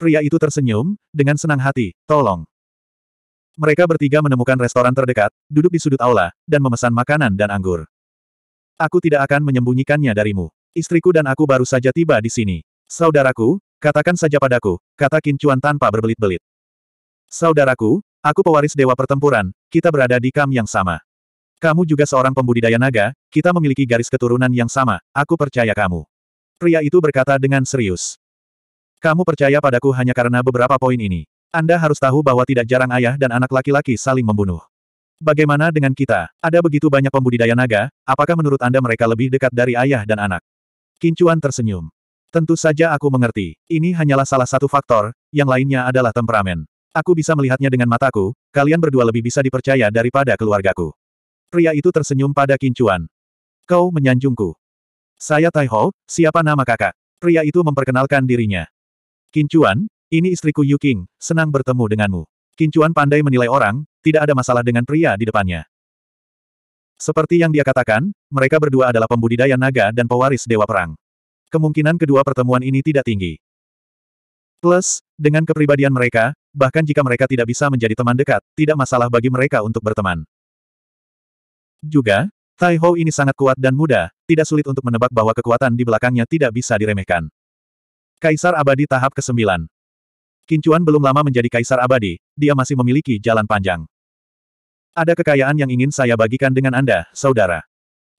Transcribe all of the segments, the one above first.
Pria itu tersenyum, dengan senang hati, tolong. Mereka bertiga menemukan restoran terdekat, duduk di sudut aula, dan memesan makanan dan anggur. Aku tidak akan menyembunyikannya darimu. Istriku dan aku baru saja tiba di sini. Saudaraku, katakan saja padaku, kata Kincuan tanpa berbelit-belit. Saudaraku, aku pewaris dewa pertempuran, kita berada di kam yang sama. Kamu juga seorang pembudidaya naga, kita memiliki garis keturunan yang sama, aku percaya kamu. Pria itu berkata dengan serius. Kamu percaya padaku hanya karena beberapa poin ini. Anda harus tahu bahwa tidak jarang ayah dan anak laki-laki saling membunuh. Bagaimana dengan kita? Ada begitu banyak pembudidaya naga, apakah menurut Anda mereka lebih dekat dari ayah dan anak? Kincuan tersenyum. Tentu saja aku mengerti. Ini hanyalah salah satu faktor, yang lainnya adalah temperamen. Aku bisa melihatnya dengan mataku, kalian berdua lebih bisa dipercaya daripada keluargaku. Pria itu tersenyum pada Kincuan. Kau menyanjungku. Saya Taiho, siapa nama kakak? Pria itu memperkenalkan dirinya. Kincuan, ini istriku Yu King, senang bertemu denganmu. Kincuan pandai menilai orang, tidak ada masalah dengan pria di depannya. Seperti yang dia katakan, mereka berdua adalah pembudidaya naga dan pewaris Dewa Perang. Kemungkinan kedua pertemuan ini tidak tinggi. Plus, dengan kepribadian mereka, bahkan jika mereka tidak bisa menjadi teman dekat, tidak masalah bagi mereka untuk berteman. Juga, Tai Ho ini sangat kuat dan muda, tidak sulit untuk menebak bahwa kekuatan di belakangnya tidak bisa diremehkan. Kaisar Abadi tahap ke-9. Kincuan belum lama menjadi kaisar abadi, dia masih memiliki jalan panjang. Ada kekayaan yang ingin saya bagikan dengan Anda, saudara.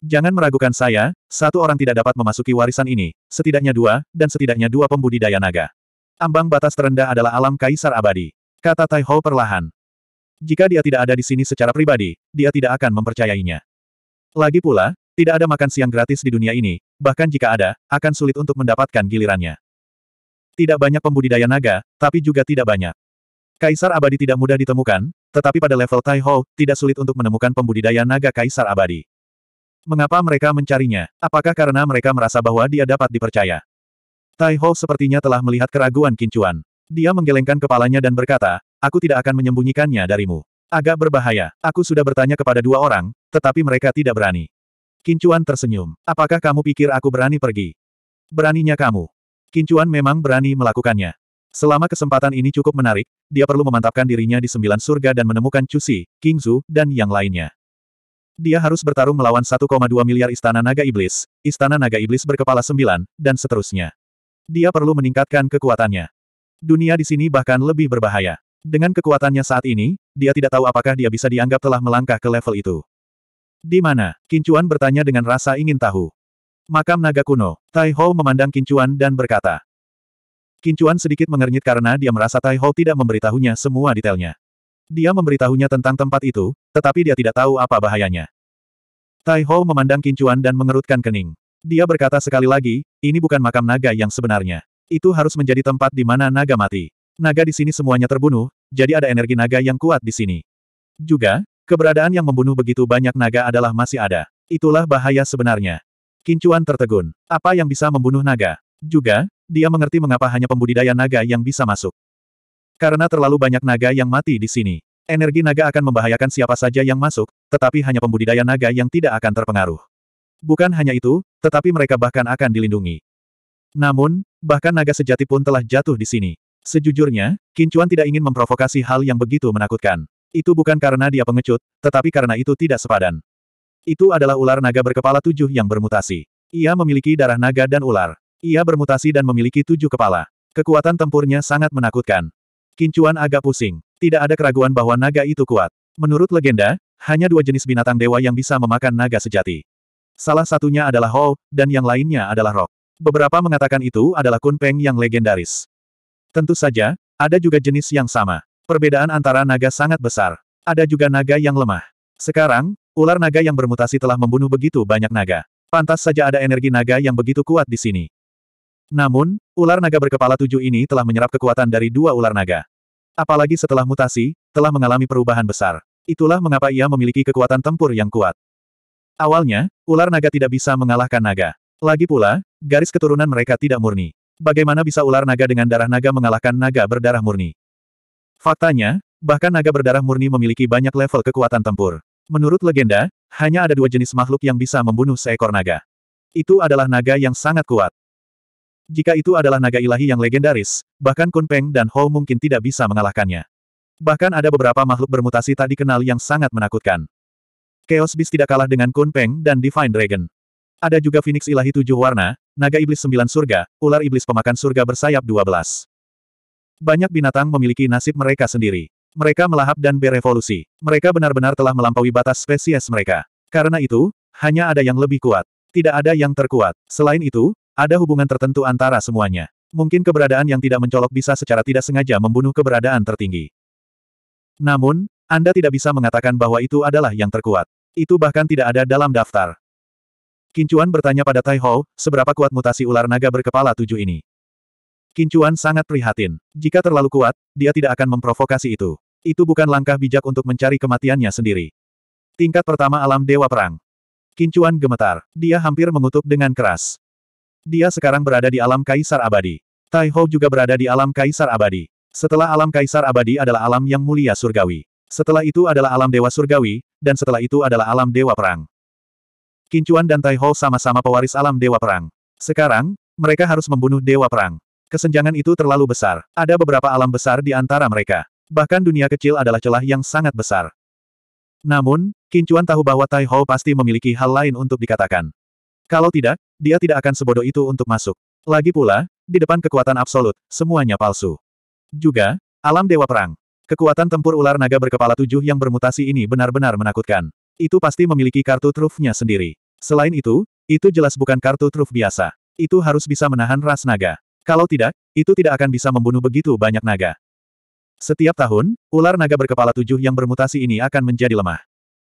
Jangan meragukan saya, satu orang tidak dapat memasuki warisan ini, setidaknya dua, dan setidaknya dua pembudidaya naga. Ambang batas terendah adalah alam kaisar abadi. Kata Tai Ho perlahan. Jika dia tidak ada di sini secara pribadi, dia tidak akan mempercayainya. Lagi pula, tidak ada makan siang gratis di dunia ini, bahkan jika ada, akan sulit untuk mendapatkan gilirannya. Tidak banyak pembudidaya naga, tapi juga tidak banyak. Kaisar abadi tidak mudah ditemukan, tetapi pada level Taiho, tidak sulit untuk menemukan pembudidaya naga kaisar abadi. Mengapa mereka mencarinya? Apakah karena mereka merasa bahwa dia dapat dipercaya? Taiho sepertinya telah melihat keraguan Kincuan. Dia menggelengkan kepalanya dan berkata, aku tidak akan menyembunyikannya darimu. Agak berbahaya, aku sudah bertanya kepada dua orang, tetapi mereka tidak berani. Kincuan tersenyum. Apakah kamu pikir aku berani pergi? Beraninya kamu. Kincuan memang berani melakukannya. Selama kesempatan ini cukup menarik, dia perlu memantapkan dirinya di sembilan surga dan menemukan Cusi, Kingzu, dan yang lainnya. Dia harus bertarung melawan 1,2 miliar istana naga iblis, istana naga iblis berkepala sembilan, dan seterusnya. Dia perlu meningkatkan kekuatannya. Dunia di sini bahkan lebih berbahaya. Dengan kekuatannya saat ini, dia tidak tahu apakah dia bisa dianggap telah melangkah ke level itu. Di mana? Kincuan bertanya dengan rasa ingin tahu. Makam naga kuno. Tai Ho memandang Kincuan dan berkata. Kincuan sedikit mengernyit karena dia merasa Tai Ho tidak memberitahunya semua detailnya. Dia memberitahunya tentang tempat itu, tetapi dia tidak tahu apa bahayanya. Tai Ho memandang Kincuan dan mengerutkan kening. Dia berkata sekali lagi, ini bukan makam naga yang sebenarnya. Itu harus menjadi tempat di mana naga mati. Naga di sini semuanya terbunuh, jadi ada energi naga yang kuat di sini. Juga, keberadaan yang membunuh begitu banyak naga adalah masih ada. Itulah bahaya sebenarnya. Kincuan tertegun. Apa yang bisa membunuh naga? Juga, dia mengerti mengapa hanya pembudidaya naga yang bisa masuk. Karena terlalu banyak naga yang mati di sini. Energi naga akan membahayakan siapa saja yang masuk, tetapi hanya pembudidaya naga yang tidak akan terpengaruh. Bukan hanya itu, tetapi mereka bahkan akan dilindungi. Namun, bahkan naga sejati pun telah jatuh di sini. Sejujurnya, Kincuan tidak ingin memprovokasi hal yang begitu menakutkan. Itu bukan karena dia pengecut, tetapi karena itu tidak sepadan. Itu adalah ular naga berkepala tujuh yang bermutasi. Ia memiliki darah naga dan ular. Ia bermutasi dan memiliki tujuh kepala. Kekuatan tempurnya sangat menakutkan. Kincuan agak pusing. Tidak ada keraguan bahwa naga itu kuat. Menurut legenda, hanya dua jenis binatang dewa yang bisa memakan naga sejati. Salah satunya adalah Hou, dan yang lainnya adalah Rock. Beberapa mengatakan itu adalah Kunpeng yang legendaris. Tentu saja, ada juga jenis yang sama. Perbedaan antara naga sangat besar. Ada juga naga yang lemah. Sekarang, Ular naga yang bermutasi telah membunuh begitu banyak naga. Pantas saja ada energi naga yang begitu kuat di sini. Namun, ular naga berkepala tujuh ini telah menyerap kekuatan dari dua ular naga. Apalagi setelah mutasi, telah mengalami perubahan besar. Itulah mengapa ia memiliki kekuatan tempur yang kuat. Awalnya, ular naga tidak bisa mengalahkan naga. Lagi pula, garis keturunan mereka tidak murni. Bagaimana bisa ular naga dengan darah naga mengalahkan naga berdarah murni? Faktanya, bahkan naga berdarah murni memiliki banyak level kekuatan tempur. Menurut legenda, hanya ada dua jenis makhluk yang bisa membunuh seekor naga. Itu adalah naga yang sangat kuat. Jika itu adalah naga ilahi yang legendaris, bahkan Kunpeng dan Hou mungkin tidak bisa mengalahkannya. Bahkan ada beberapa makhluk bermutasi tak dikenal yang sangat menakutkan. Chaos Beast tidak kalah dengan Kunpeng dan Divine Dragon. Ada juga Phoenix Ilahi Tujuh Warna, Naga Iblis Sembilan Surga, Ular Iblis Pemakan Surga Bersayap Dua Belas. Banyak binatang memiliki nasib mereka sendiri. Mereka melahap dan berevolusi. Mereka benar-benar telah melampaui batas spesies mereka. Karena itu, hanya ada yang lebih kuat. Tidak ada yang terkuat. Selain itu, ada hubungan tertentu antara semuanya. Mungkin keberadaan yang tidak mencolok bisa secara tidak sengaja membunuh keberadaan tertinggi. Namun, Anda tidak bisa mengatakan bahwa itu adalah yang terkuat. Itu bahkan tidak ada dalam daftar. Kincuan bertanya pada Tai Ho, seberapa kuat mutasi ular naga berkepala tujuh ini? Kincuan sangat prihatin. Jika terlalu kuat, dia tidak akan memprovokasi itu. Itu bukan langkah bijak untuk mencari kematiannya sendiri. Tingkat pertama alam Dewa Perang. Kincuan gemetar. Dia hampir mengutuk dengan keras. Dia sekarang berada di alam Kaisar Abadi. Tai Ho juga berada di alam Kaisar Abadi. Setelah alam Kaisar Abadi adalah alam yang mulia surgawi. Setelah itu adalah alam Dewa Surgawi, dan setelah itu adalah alam Dewa Perang. Kincuan dan Tai Ho sama-sama pewaris alam Dewa Perang. Sekarang, mereka harus membunuh Dewa Perang. Kesenjangan itu terlalu besar. Ada beberapa alam besar di antara mereka. Bahkan dunia kecil adalah celah yang sangat besar. Namun, Kincuan tahu bahwa Tai Ho pasti memiliki hal lain untuk dikatakan. Kalau tidak, dia tidak akan sebodoh itu untuk masuk. Lagi pula, di depan kekuatan absolut, semuanya palsu. Juga, alam Dewa Perang. Kekuatan tempur ular naga berkepala tujuh yang bermutasi ini benar-benar menakutkan. Itu pasti memiliki kartu trufnya sendiri. Selain itu, itu jelas bukan kartu truf biasa. Itu harus bisa menahan ras naga. Kalau tidak, itu tidak akan bisa membunuh begitu banyak naga. Setiap tahun, ular naga berkepala tujuh yang bermutasi ini akan menjadi lemah.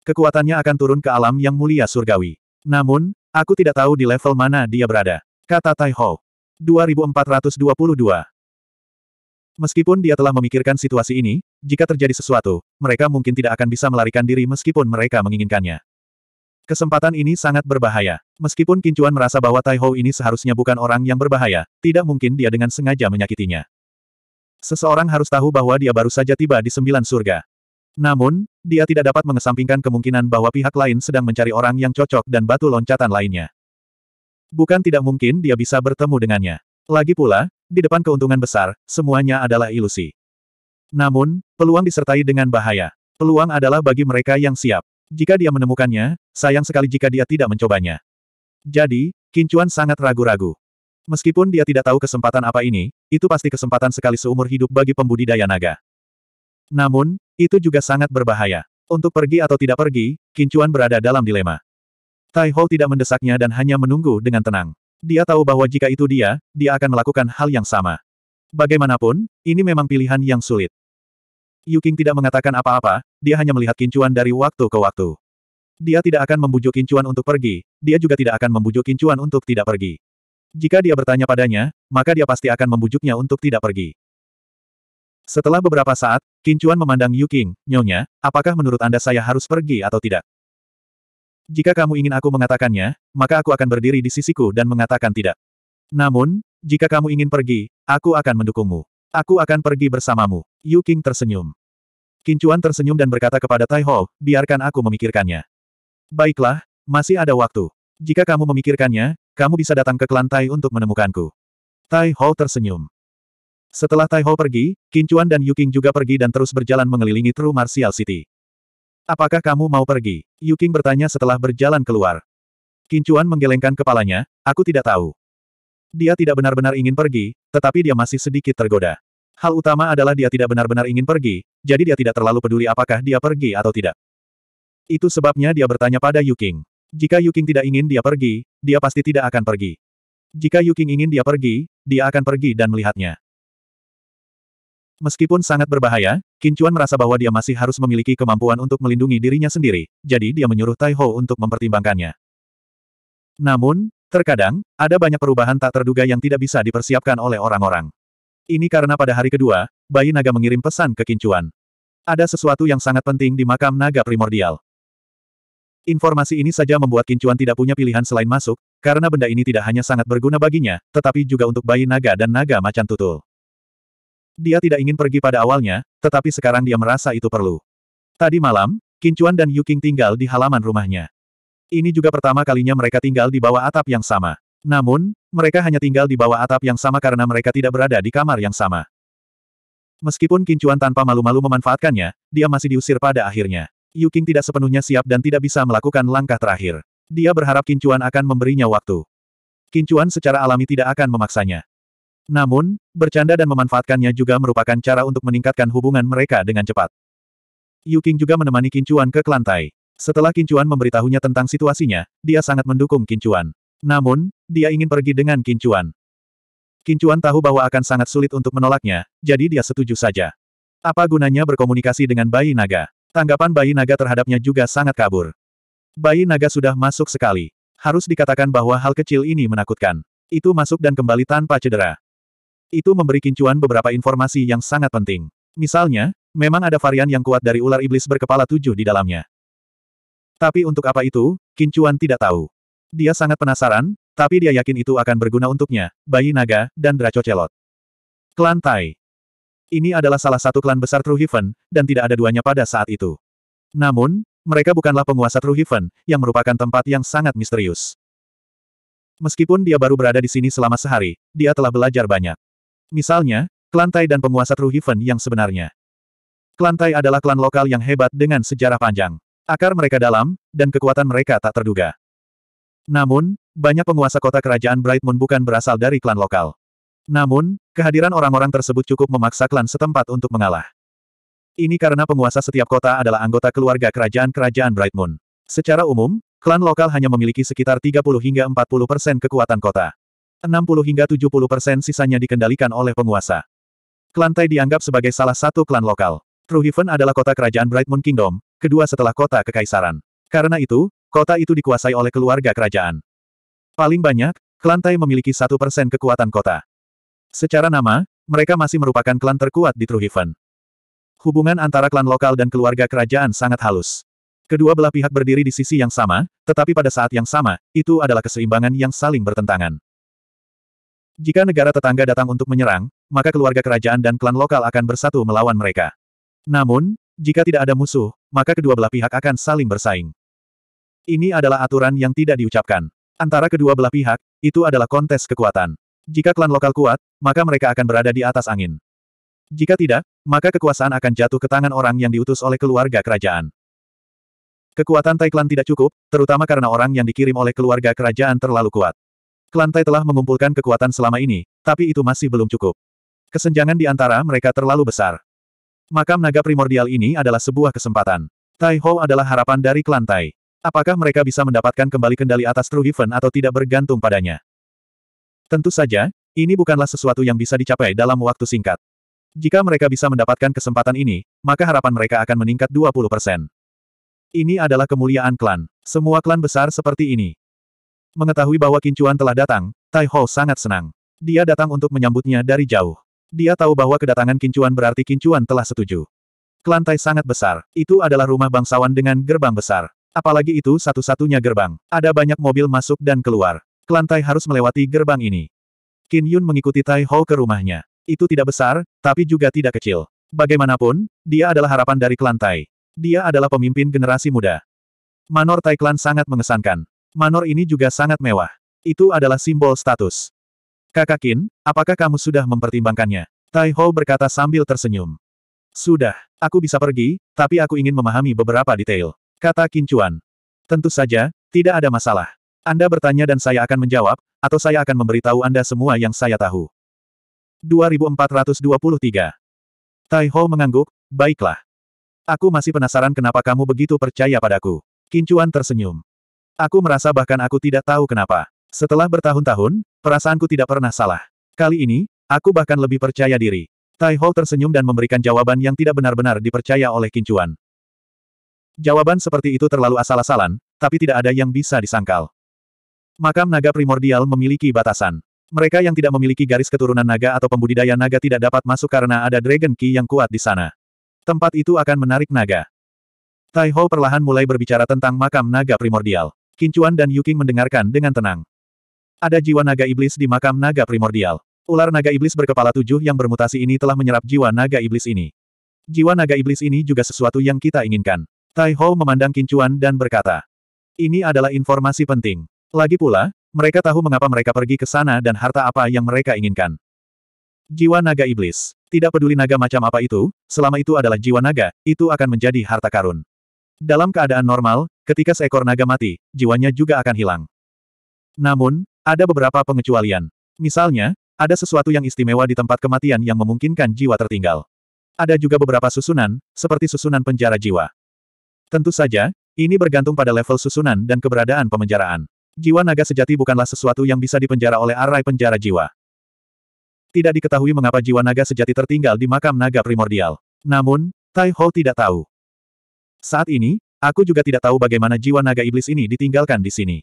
Kekuatannya akan turun ke alam yang mulia surgawi. Namun, aku tidak tahu di level mana dia berada. Kata Tai Ho. 2422. Meskipun dia telah memikirkan situasi ini, jika terjadi sesuatu, mereka mungkin tidak akan bisa melarikan diri meskipun mereka menginginkannya. Kesempatan ini sangat berbahaya. Meskipun Kincuan merasa bahwa Tai ini seharusnya bukan orang yang berbahaya, tidak mungkin dia dengan sengaja menyakitinya. Seseorang harus tahu bahwa dia baru saja tiba di sembilan surga. Namun, dia tidak dapat mengesampingkan kemungkinan bahwa pihak lain sedang mencari orang yang cocok dan batu loncatan lainnya. Bukan tidak mungkin dia bisa bertemu dengannya. Lagi pula, di depan keuntungan besar, semuanya adalah ilusi. Namun, peluang disertai dengan bahaya. Peluang adalah bagi mereka yang siap. Jika dia menemukannya, sayang sekali jika dia tidak mencobanya. Jadi, Kincuan sangat ragu-ragu. Meskipun dia tidak tahu kesempatan apa ini, itu pasti kesempatan sekali seumur hidup bagi pembudidaya naga. Namun, itu juga sangat berbahaya. Untuk pergi atau tidak pergi, Kincuan berada dalam dilema. Tai Ho tidak mendesaknya dan hanya menunggu dengan tenang. Dia tahu bahwa jika itu dia, dia akan melakukan hal yang sama. Bagaimanapun, ini memang pilihan yang sulit. Qing tidak mengatakan apa-apa, dia hanya melihat Kincuan dari waktu ke waktu. Dia tidak akan membujuk Kincuan untuk pergi, dia juga tidak akan membujuk Kincuan untuk tidak pergi. Jika dia bertanya padanya, maka dia pasti akan membujuknya untuk tidak pergi. Setelah beberapa saat, Kincuan memandang Yu Qing, Nyonya, apakah menurut Anda saya harus pergi atau tidak? Jika kamu ingin aku mengatakannya, maka aku akan berdiri di sisiku dan mengatakan tidak. Namun, jika kamu ingin pergi, aku akan mendukungmu. Aku akan pergi bersamamu. Yu Qing tersenyum. Kincuan tersenyum dan berkata kepada Tai Ho, biarkan aku memikirkannya. Baiklah, masih ada waktu. Jika kamu memikirkannya, kamu bisa datang ke klan Tai untuk menemukanku. Tai Ho tersenyum. Setelah Tai Ho pergi, Kincuan dan Yuking juga pergi dan terus berjalan mengelilingi True Martial City. Apakah kamu mau pergi? Yuking bertanya setelah berjalan keluar. Kincuan menggelengkan kepalanya, aku tidak tahu. Dia tidak benar-benar ingin pergi, tetapi dia masih sedikit tergoda. Hal utama adalah dia tidak benar-benar ingin pergi, jadi dia tidak terlalu peduli apakah dia pergi atau tidak. Itu sebabnya dia bertanya pada Yuking. Jika Yuking tidak ingin dia pergi, dia pasti tidak akan pergi. Jika Yuking ingin dia pergi, dia akan pergi dan melihatnya. Meskipun sangat berbahaya, Qin merasa bahwa dia masih harus memiliki kemampuan untuk melindungi dirinya sendiri, jadi dia menyuruh Tai Ho untuk mempertimbangkannya. Namun, terkadang, ada banyak perubahan tak terduga yang tidak bisa dipersiapkan oleh orang-orang. Ini karena pada hari kedua, bayi naga mengirim pesan ke Kincuan. Ada sesuatu yang sangat penting di makam naga primordial. Informasi ini saja membuat Kincuan tidak punya pilihan selain masuk, karena benda ini tidak hanya sangat berguna baginya, tetapi juga untuk bayi naga dan naga macan tutul. Dia tidak ingin pergi pada awalnya, tetapi sekarang dia merasa itu perlu. Tadi malam, Kincuan dan Yuking tinggal di halaman rumahnya. Ini juga pertama kalinya mereka tinggal di bawah atap yang sama. Namun, mereka hanya tinggal di bawah atap yang sama karena mereka tidak berada di kamar yang sama. Meskipun Kincuan tanpa malu-malu memanfaatkannya, dia masih diusir pada akhirnya. Yu Qing tidak sepenuhnya siap dan tidak bisa melakukan langkah terakhir. Dia berharap Kincuan akan memberinya waktu. Kincuan secara alami tidak akan memaksanya. Namun, bercanda dan memanfaatkannya juga merupakan cara untuk meningkatkan hubungan mereka dengan cepat. Yu Qing juga menemani Kincuan ke lantai. Setelah Kincuan memberitahunya tentang situasinya, dia sangat mendukung Kincuan. Namun, dia ingin pergi dengan Kincuan. Kincuan tahu bahwa akan sangat sulit untuk menolaknya, jadi dia setuju saja. Apa gunanya berkomunikasi dengan bayi naga? Tanggapan bayi naga terhadapnya juga sangat kabur. Bayi naga sudah masuk sekali. Harus dikatakan bahwa hal kecil ini menakutkan. Itu masuk dan kembali tanpa cedera. Itu memberi Kincuan beberapa informasi yang sangat penting. Misalnya, memang ada varian yang kuat dari ular iblis berkepala tujuh di dalamnya. Tapi untuk apa itu, Kincuan tidak tahu. Dia sangat penasaran, tapi dia yakin itu akan berguna untuknya, bayi naga, dan Celot. Klan Tai Ini adalah salah satu klan besar Truhiven, dan tidak ada duanya pada saat itu. Namun, mereka bukanlah penguasa Truhiven, yang merupakan tempat yang sangat misterius. Meskipun dia baru berada di sini selama sehari, dia telah belajar banyak. Misalnya, klan Tai dan penguasa Truhiven yang sebenarnya. Klan Tai adalah klan lokal yang hebat dengan sejarah panjang. Akar mereka dalam, dan kekuatan mereka tak terduga. Namun, banyak penguasa kota kerajaan Brightmoon bukan berasal dari klan lokal. Namun, kehadiran orang-orang tersebut cukup memaksa klan setempat untuk mengalah. Ini karena penguasa setiap kota adalah anggota keluarga kerajaan-kerajaan Brightmoon. Secara umum, klan lokal hanya memiliki sekitar 30 hingga 40 persen kekuatan kota. 60 hingga 70 persen sisanya dikendalikan oleh penguasa. Klan Tai dianggap sebagai salah satu klan lokal. Truhiven adalah kota kerajaan Brightmoon Kingdom, kedua setelah kota kekaisaran. Karena itu, kota itu dikuasai oleh keluarga kerajaan. Paling banyak, klan Tai memiliki satu persen kekuatan kota. Secara nama, mereka masih merupakan klan terkuat di Truhaven. Hubungan antara klan lokal dan keluarga kerajaan sangat halus. Kedua belah pihak berdiri di sisi yang sama, tetapi pada saat yang sama, itu adalah keseimbangan yang saling bertentangan. Jika negara tetangga datang untuk menyerang, maka keluarga kerajaan dan klan lokal akan bersatu melawan mereka. Namun, jika tidak ada musuh, maka kedua belah pihak akan saling bersaing. Ini adalah aturan yang tidak diucapkan. Antara kedua belah pihak, itu adalah kontes kekuatan. Jika klan lokal kuat, maka mereka akan berada di atas angin. Jika tidak, maka kekuasaan akan jatuh ke tangan orang yang diutus oleh keluarga kerajaan. Kekuatan Tai Klan tidak cukup, terutama karena orang yang dikirim oleh keluarga kerajaan terlalu kuat. Klan Tai telah mengumpulkan kekuatan selama ini, tapi itu masih belum cukup. Kesenjangan di antara mereka terlalu besar. Makam naga primordial ini adalah sebuah kesempatan. Tai Ho adalah harapan dari klan Tai. Apakah mereka bisa mendapatkan kembali kendali atas Heaven atau tidak bergantung padanya? Tentu saja, ini bukanlah sesuatu yang bisa dicapai dalam waktu singkat. Jika mereka bisa mendapatkan kesempatan ini, maka harapan mereka akan meningkat 20%. Ini adalah kemuliaan klan. Semua klan besar seperti ini. Mengetahui bahwa Kincuan telah datang, Tai Ho sangat senang. Dia datang untuk menyambutnya dari jauh. Dia tahu bahwa kedatangan Kincuan berarti Kincuan telah setuju. Klan Tai sangat besar. Itu adalah rumah bangsawan dengan gerbang besar. Apalagi itu satu-satunya gerbang. Ada banyak mobil masuk dan keluar. Kelantai harus melewati gerbang ini. Qin Yun mengikuti Tai Ho ke rumahnya. Itu tidak besar, tapi juga tidak kecil. Bagaimanapun, dia adalah harapan dari Kelantai. Dia adalah pemimpin generasi muda. Manor Tai Klan sangat mengesankan. Manor ini juga sangat mewah. Itu adalah simbol status. Kakak Qin, apakah kamu sudah mempertimbangkannya? Tai Ho berkata sambil tersenyum. Sudah, aku bisa pergi, tapi aku ingin memahami beberapa detail. Kata Kincuan. Tentu saja, tidak ada masalah. Anda bertanya dan saya akan menjawab, atau saya akan memberitahu Anda semua yang saya tahu. 2423. Tai Ho mengangguk, baiklah. Aku masih penasaran kenapa kamu begitu percaya padaku. Kincuan tersenyum. Aku merasa bahkan aku tidak tahu kenapa. Setelah bertahun-tahun, perasaanku tidak pernah salah. Kali ini, aku bahkan lebih percaya diri. Tai Ho tersenyum dan memberikan jawaban yang tidak benar-benar dipercaya oleh Kincuan. Jawaban seperti itu terlalu asal-asalan, tapi tidak ada yang bisa disangkal. Makam naga primordial memiliki batasan. Mereka yang tidak memiliki garis keturunan naga atau pembudidaya naga tidak dapat masuk karena ada Dragon Key yang kuat di sana. Tempat itu akan menarik naga. Tai Ho perlahan mulai berbicara tentang makam naga primordial. Kincuan dan Yuking mendengarkan dengan tenang. Ada jiwa naga iblis di makam naga primordial. Ular naga iblis berkepala tujuh yang bermutasi ini telah menyerap jiwa naga iblis ini. Jiwa naga iblis ini juga sesuatu yang kita inginkan. Tai Ho memandang Kincuan dan berkata, ini adalah informasi penting. Lagi pula, mereka tahu mengapa mereka pergi ke sana dan harta apa yang mereka inginkan. Jiwa naga iblis. Tidak peduli naga macam apa itu, selama itu adalah jiwa naga, itu akan menjadi harta karun. Dalam keadaan normal, ketika seekor naga mati, jiwanya juga akan hilang. Namun, ada beberapa pengecualian. Misalnya, ada sesuatu yang istimewa di tempat kematian yang memungkinkan jiwa tertinggal. Ada juga beberapa susunan, seperti susunan penjara jiwa. Tentu saja, ini bergantung pada level susunan dan keberadaan pemenjaraan. Jiwa naga sejati bukanlah sesuatu yang bisa dipenjara oleh arai penjara jiwa. Tidak diketahui mengapa jiwa naga sejati tertinggal di makam naga primordial. Namun, Tai Ho tidak tahu. Saat ini, aku juga tidak tahu bagaimana jiwa naga iblis ini ditinggalkan di sini.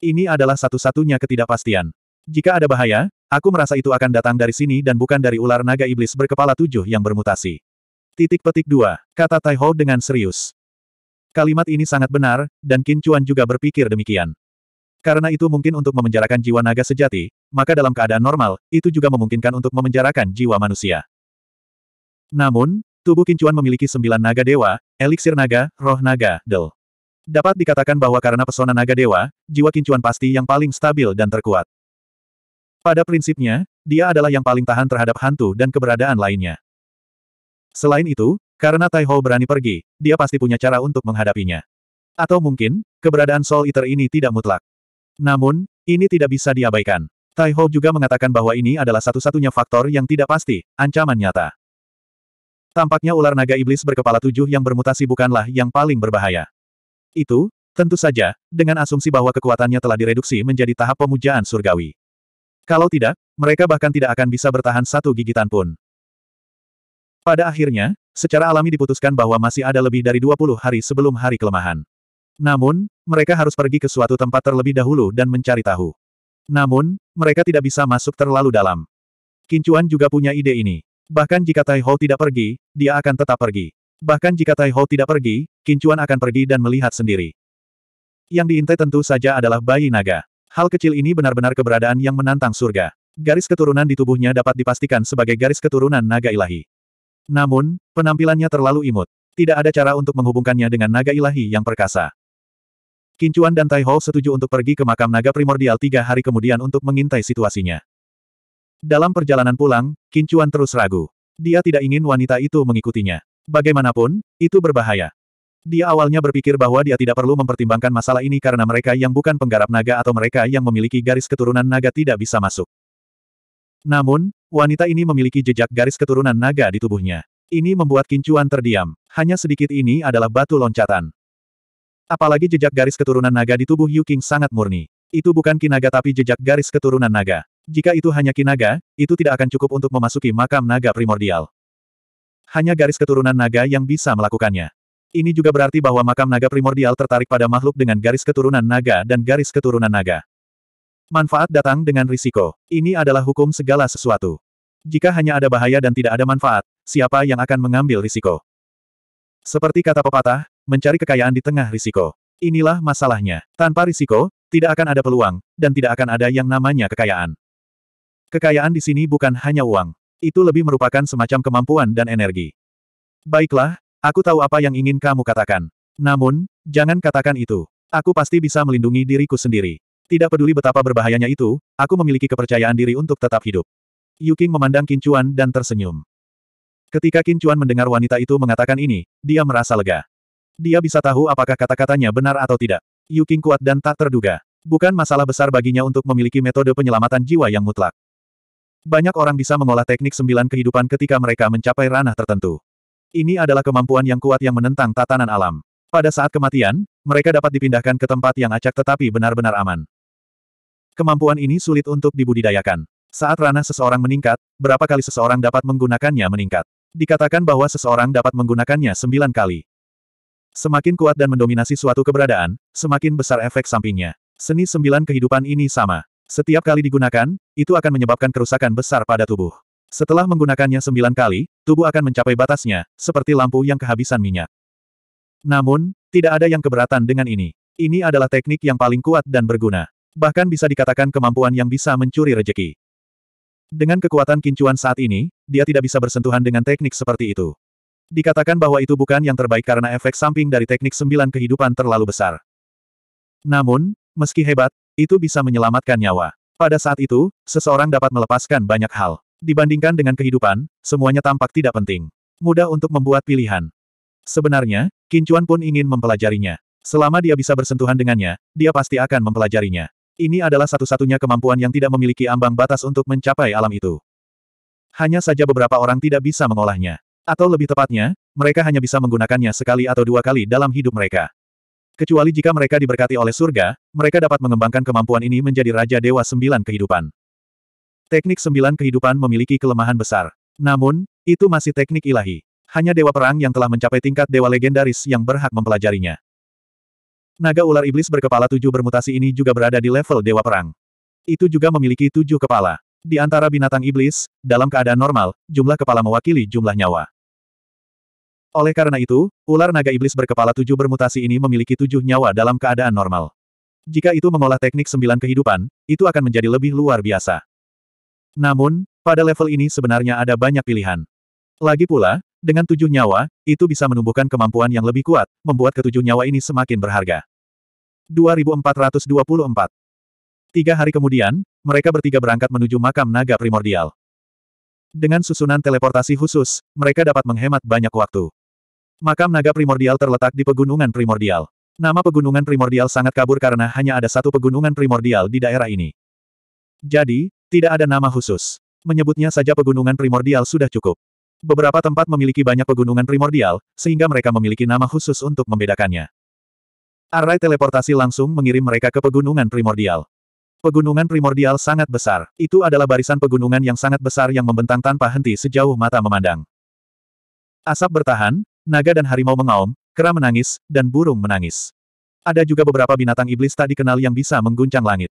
Ini adalah satu-satunya ketidakpastian. Jika ada bahaya, aku merasa itu akan datang dari sini dan bukan dari ular naga iblis berkepala tujuh yang bermutasi. Titik petik dua, kata Tai Ho dengan serius. Kalimat ini sangat benar, dan Kincuan juga berpikir demikian. Karena itu mungkin untuk memenjarakan jiwa naga sejati, maka dalam keadaan normal, itu juga memungkinkan untuk memenjarakan jiwa manusia. Namun, tubuh Kincuan memiliki sembilan naga dewa, eliksir naga, roh naga, del. Dapat dikatakan bahwa karena pesona naga dewa, jiwa Kincuan pasti yang paling stabil dan terkuat. Pada prinsipnya, dia adalah yang paling tahan terhadap hantu dan keberadaan lainnya. Selain itu, karena Tai Ho berani pergi, dia pasti punya cara untuk menghadapinya. Atau mungkin, keberadaan Soul Eater ini tidak mutlak. Namun, ini tidak bisa diabaikan. Tai Ho juga mengatakan bahwa ini adalah satu-satunya faktor yang tidak pasti, ancaman nyata. Tampaknya ular naga iblis berkepala tujuh yang bermutasi bukanlah yang paling berbahaya. Itu, tentu saja, dengan asumsi bahwa kekuatannya telah direduksi menjadi tahap pemujaan surgawi. Kalau tidak, mereka bahkan tidak akan bisa bertahan satu gigitan pun. Pada akhirnya, Secara alami diputuskan bahwa masih ada lebih dari 20 hari sebelum hari kelemahan. Namun, mereka harus pergi ke suatu tempat terlebih dahulu dan mencari tahu. Namun, mereka tidak bisa masuk terlalu dalam. Kincuan juga punya ide ini. Bahkan jika Tai Ho tidak pergi, dia akan tetap pergi. Bahkan jika Tai Ho tidak pergi, Kincuan akan pergi dan melihat sendiri. Yang diintai tentu saja adalah bayi naga. Hal kecil ini benar-benar keberadaan yang menantang surga. Garis keturunan di tubuhnya dapat dipastikan sebagai garis keturunan naga ilahi. Namun, penampilannya terlalu imut. Tidak ada cara untuk menghubungkannya dengan naga ilahi yang perkasa. Kincuan dan Tai setuju untuk pergi ke makam naga primordial tiga hari kemudian untuk mengintai situasinya. Dalam perjalanan pulang, Kincuan terus ragu. Dia tidak ingin wanita itu mengikutinya. Bagaimanapun, itu berbahaya. Dia awalnya berpikir bahwa dia tidak perlu mempertimbangkan masalah ini karena mereka yang bukan penggarap naga atau mereka yang memiliki garis keturunan naga tidak bisa masuk. Namun, Wanita ini memiliki jejak garis keturunan naga di tubuhnya. Ini membuat Kincuan terdiam. Hanya sedikit ini adalah batu loncatan. Apalagi jejak garis keturunan naga di tubuh Yu King sangat murni. Itu bukan kinaga tapi jejak garis keturunan naga. Jika itu hanya kinaga, itu tidak akan cukup untuk memasuki makam naga primordial. Hanya garis keturunan naga yang bisa melakukannya. Ini juga berarti bahwa makam naga primordial tertarik pada makhluk dengan garis keturunan naga dan garis keturunan naga. Manfaat datang dengan risiko. Ini adalah hukum segala sesuatu. Jika hanya ada bahaya dan tidak ada manfaat, siapa yang akan mengambil risiko? Seperti kata pepatah, mencari kekayaan di tengah risiko. Inilah masalahnya. Tanpa risiko, tidak akan ada peluang, dan tidak akan ada yang namanya kekayaan. Kekayaan di sini bukan hanya uang. Itu lebih merupakan semacam kemampuan dan energi. Baiklah, aku tahu apa yang ingin kamu katakan. Namun, jangan katakan itu. Aku pasti bisa melindungi diriku sendiri. Tidak peduli betapa berbahayanya itu, aku memiliki kepercayaan diri untuk tetap hidup. Yuking memandang Kincuan dan tersenyum. Ketika Kincuan mendengar wanita itu mengatakan ini, dia merasa lega. Dia bisa tahu apakah kata-katanya benar atau tidak. Yuking kuat dan tak terduga. Bukan masalah besar baginya untuk memiliki metode penyelamatan jiwa yang mutlak. Banyak orang bisa mengolah teknik sembilan kehidupan ketika mereka mencapai ranah tertentu. Ini adalah kemampuan yang kuat yang menentang tatanan alam. Pada saat kematian, mereka dapat dipindahkan ke tempat yang acak tetapi benar-benar aman. Kemampuan ini sulit untuk dibudidayakan. Saat ranah seseorang meningkat, berapa kali seseorang dapat menggunakannya meningkat. Dikatakan bahwa seseorang dapat menggunakannya sembilan kali. Semakin kuat dan mendominasi suatu keberadaan, semakin besar efek sampingnya. Seni sembilan kehidupan ini sama. Setiap kali digunakan, itu akan menyebabkan kerusakan besar pada tubuh. Setelah menggunakannya sembilan kali, tubuh akan mencapai batasnya, seperti lampu yang kehabisan minyak. Namun, tidak ada yang keberatan dengan ini. Ini adalah teknik yang paling kuat dan berguna. Bahkan bisa dikatakan kemampuan yang bisa mencuri rejeki. Dengan kekuatan kincuan saat ini, dia tidak bisa bersentuhan dengan teknik seperti itu. Dikatakan bahwa itu bukan yang terbaik karena efek samping dari teknik sembilan kehidupan terlalu besar. Namun, meski hebat, itu bisa menyelamatkan nyawa. Pada saat itu, seseorang dapat melepaskan banyak hal. Dibandingkan dengan kehidupan, semuanya tampak tidak penting. Mudah untuk membuat pilihan. Sebenarnya, Kincuan pun ingin mempelajarinya. Selama dia bisa bersentuhan dengannya, dia pasti akan mempelajarinya. Ini adalah satu-satunya kemampuan yang tidak memiliki ambang batas untuk mencapai alam itu. Hanya saja beberapa orang tidak bisa mengolahnya. Atau lebih tepatnya, mereka hanya bisa menggunakannya sekali atau dua kali dalam hidup mereka. Kecuali jika mereka diberkati oleh surga, mereka dapat mengembangkan kemampuan ini menjadi Raja Dewa Sembilan Kehidupan. Teknik Sembilan Kehidupan memiliki kelemahan besar. Namun, itu masih teknik ilahi. Hanya Dewa Perang yang telah mencapai tingkat Dewa Legendaris yang berhak mempelajarinya. Naga ular iblis berkepala tujuh bermutasi ini juga berada di level Dewa Perang. Itu juga memiliki tujuh kepala. Di antara binatang iblis, dalam keadaan normal, jumlah kepala mewakili jumlah nyawa. Oleh karena itu, ular naga iblis berkepala tujuh bermutasi ini memiliki tujuh nyawa dalam keadaan normal. Jika itu mengolah teknik sembilan kehidupan, itu akan menjadi lebih luar biasa. Namun, pada level ini sebenarnya ada banyak pilihan. Lagi pula, dengan tujuh nyawa, itu bisa menumbuhkan kemampuan yang lebih kuat, membuat ketujuh nyawa ini semakin berharga. 2424. Tiga hari kemudian, mereka bertiga berangkat menuju makam naga primordial. Dengan susunan teleportasi khusus, mereka dapat menghemat banyak waktu. Makam naga primordial terletak di pegunungan primordial. Nama pegunungan primordial sangat kabur karena hanya ada satu pegunungan primordial di daerah ini. Jadi, tidak ada nama khusus. Menyebutnya saja pegunungan primordial sudah cukup. Beberapa tempat memiliki banyak pegunungan primordial, sehingga mereka memiliki nama khusus untuk membedakannya. Array teleportasi langsung mengirim mereka ke pegunungan primordial. Pegunungan primordial sangat besar. Itu adalah barisan pegunungan yang sangat besar yang membentang tanpa henti sejauh mata memandang. Asap bertahan, naga dan harimau mengaum, kera menangis, dan burung menangis. Ada juga beberapa binatang iblis tak dikenal yang bisa mengguncang langit.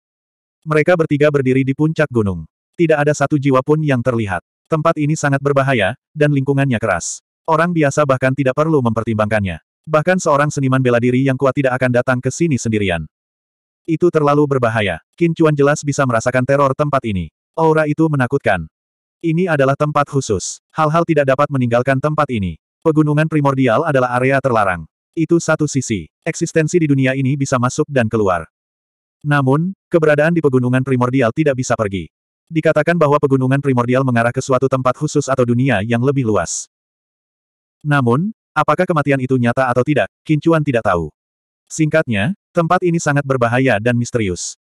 Mereka bertiga berdiri di puncak gunung. Tidak ada satu jiwa pun yang terlihat. Tempat ini sangat berbahaya, dan lingkungannya keras. Orang biasa bahkan tidak perlu mempertimbangkannya. Bahkan seorang seniman bela diri yang kuat tidak akan datang ke sini sendirian. Itu terlalu berbahaya. Qin Chuan jelas bisa merasakan teror tempat ini. Aura itu menakutkan. Ini adalah tempat khusus. Hal-hal tidak dapat meninggalkan tempat ini. Pegunungan primordial adalah area terlarang. Itu satu sisi. Eksistensi di dunia ini bisa masuk dan keluar. Namun, keberadaan di pegunungan primordial tidak bisa pergi. Dikatakan bahwa pegunungan primordial mengarah ke suatu tempat khusus atau dunia yang lebih luas. Namun, Apakah kematian itu nyata atau tidak, Kincuan tidak tahu. Singkatnya, tempat ini sangat berbahaya dan misterius.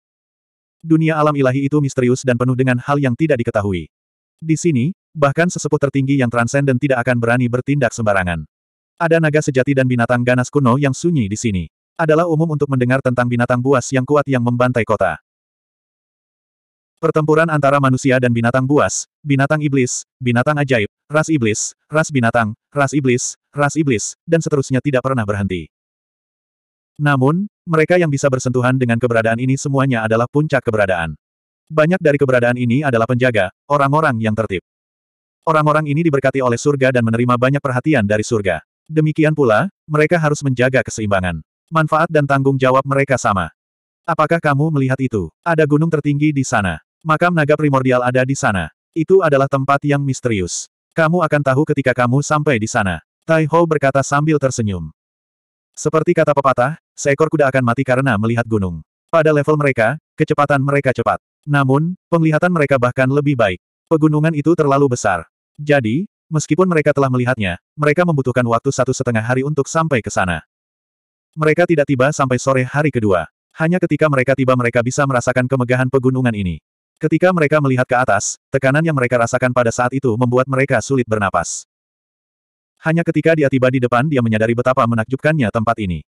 Dunia alam ilahi itu misterius dan penuh dengan hal yang tidak diketahui. Di sini, bahkan sesepuh tertinggi yang transenden tidak akan berani bertindak sembarangan. Ada naga sejati dan binatang ganas kuno yang sunyi di sini. Adalah umum untuk mendengar tentang binatang buas yang kuat yang membantai kota. Pertempuran antara manusia dan binatang buas, binatang iblis, binatang ajaib, ras iblis, ras binatang, ras iblis, ras iblis, dan seterusnya tidak pernah berhenti. Namun, mereka yang bisa bersentuhan dengan keberadaan ini semuanya adalah puncak keberadaan. Banyak dari keberadaan ini adalah penjaga, orang-orang yang tertib. Orang-orang ini diberkati oleh surga dan menerima banyak perhatian dari surga. Demikian pula, mereka harus menjaga keseimbangan. Manfaat dan tanggung jawab mereka sama. Apakah kamu melihat itu? Ada gunung tertinggi di sana. Makam naga primordial ada di sana. Itu adalah tempat yang misterius. Kamu akan tahu ketika kamu sampai di sana. Tai Ho berkata sambil tersenyum. Seperti kata pepatah, seekor kuda akan mati karena melihat gunung. Pada level mereka, kecepatan mereka cepat. Namun, penglihatan mereka bahkan lebih baik. Pegunungan itu terlalu besar. Jadi, meskipun mereka telah melihatnya, mereka membutuhkan waktu satu setengah hari untuk sampai ke sana. Mereka tidak tiba sampai sore hari kedua. Hanya ketika mereka tiba mereka bisa merasakan kemegahan pegunungan ini. Ketika mereka melihat ke atas, tekanan yang mereka rasakan pada saat itu membuat mereka sulit bernapas. Hanya ketika dia tiba di depan dia menyadari betapa menakjubkannya tempat ini.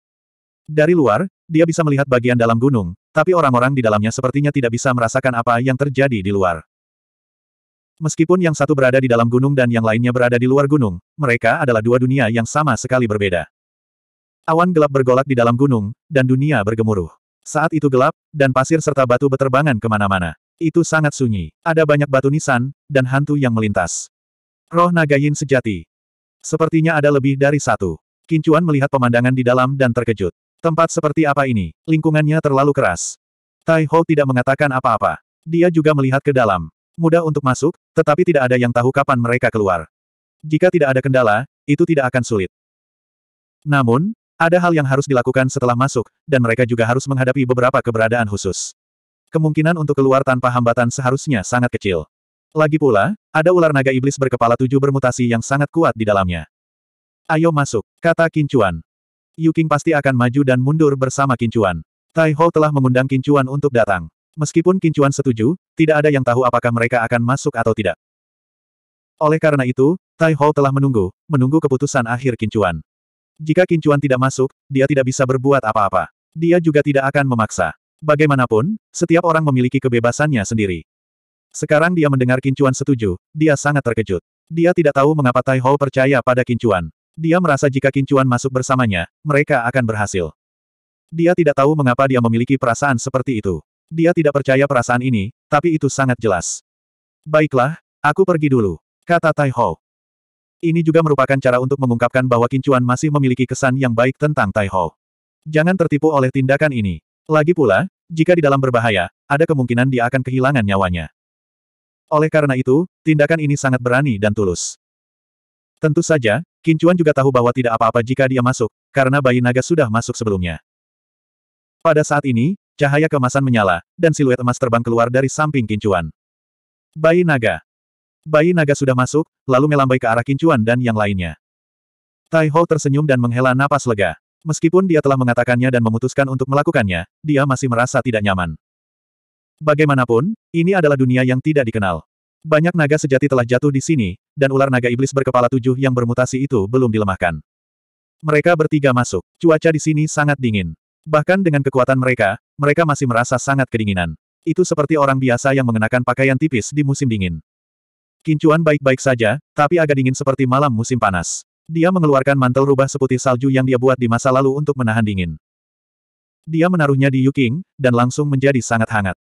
Dari luar, dia bisa melihat bagian dalam gunung, tapi orang-orang di dalamnya sepertinya tidak bisa merasakan apa yang terjadi di luar. Meskipun yang satu berada di dalam gunung dan yang lainnya berada di luar gunung, mereka adalah dua dunia yang sama sekali berbeda. Awan gelap bergolak di dalam gunung, dan dunia bergemuruh. Saat itu gelap, dan pasir serta batu beterbangan kemana-mana. Itu sangat sunyi. Ada banyak batu nisan, dan hantu yang melintas. Roh Nagayin sejati. Sepertinya ada lebih dari satu. Kincuan melihat pemandangan di dalam dan terkejut. Tempat seperti apa ini? Lingkungannya terlalu keras. Tai Ho tidak mengatakan apa-apa. Dia juga melihat ke dalam. Mudah untuk masuk, tetapi tidak ada yang tahu kapan mereka keluar. Jika tidak ada kendala, itu tidak akan sulit. Namun, ada hal yang harus dilakukan setelah masuk, dan mereka juga harus menghadapi beberapa keberadaan khusus. Kemungkinan untuk keluar tanpa hambatan seharusnya sangat kecil. Lagi pula, ada ular naga iblis berkepala tujuh bermutasi yang sangat kuat di dalamnya. Ayo masuk, kata Kincuan. Yuking pasti akan maju dan mundur bersama Kincuan. Tai Ho telah mengundang Kincuan untuk datang. Meskipun Kincuan setuju, tidak ada yang tahu apakah mereka akan masuk atau tidak. Oleh karena itu, Tai Ho telah menunggu, menunggu keputusan akhir Kincuan. Jika Kincuan tidak masuk, dia tidak bisa berbuat apa-apa. Dia juga tidak akan memaksa. Bagaimanapun, setiap orang memiliki kebebasannya sendiri. Sekarang dia mendengar kincuan setuju, dia sangat terkejut. Dia tidak tahu mengapa Tai Hou percaya pada kincuan. Dia merasa jika kincuan masuk bersamanya, mereka akan berhasil. Dia tidak tahu mengapa dia memiliki perasaan seperti itu. Dia tidak percaya perasaan ini, tapi itu sangat jelas. Baiklah, aku pergi dulu, kata Tai Hou. Ini juga merupakan cara untuk mengungkapkan bahwa kincuan masih memiliki kesan yang baik tentang Tai Hou. Jangan tertipu oleh tindakan ini. Lagi pula, jika di dalam berbahaya, ada kemungkinan dia akan kehilangan nyawanya. Oleh karena itu, tindakan ini sangat berani dan tulus. Tentu saja, Kincuan juga tahu bahwa tidak apa-apa jika dia masuk, karena bayi naga sudah masuk sebelumnya. Pada saat ini, cahaya kemasan menyala, dan siluet emas terbang keluar dari samping Kincuan. Bayi naga. Bayi naga sudah masuk, lalu melambai ke arah Kincuan dan yang lainnya. Tai Ho tersenyum dan menghela napas lega. Meskipun dia telah mengatakannya dan memutuskan untuk melakukannya, dia masih merasa tidak nyaman. Bagaimanapun, ini adalah dunia yang tidak dikenal. Banyak naga sejati telah jatuh di sini, dan ular naga iblis berkepala tujuh yang bermutasi itu belum dilemahkan. Mereka bertiga masuk. Cuaca di sini sangat dingin. Bahkan dengan kekuatan mereka, mereka masih merasa sangat kedinginan. Itu seperti orang biasa yang mengenakan pakaian tipis di musim dingin. Kincuan baik-baik saja, tapi agak dingin seperti malam musim panas. Dia mengeluarkan mantel rubah seputih salju yang dia buat di masa lalu untuk menahan dingin. Dia menaruhnya di Yuking, dan langsung menjadi sangat hangat.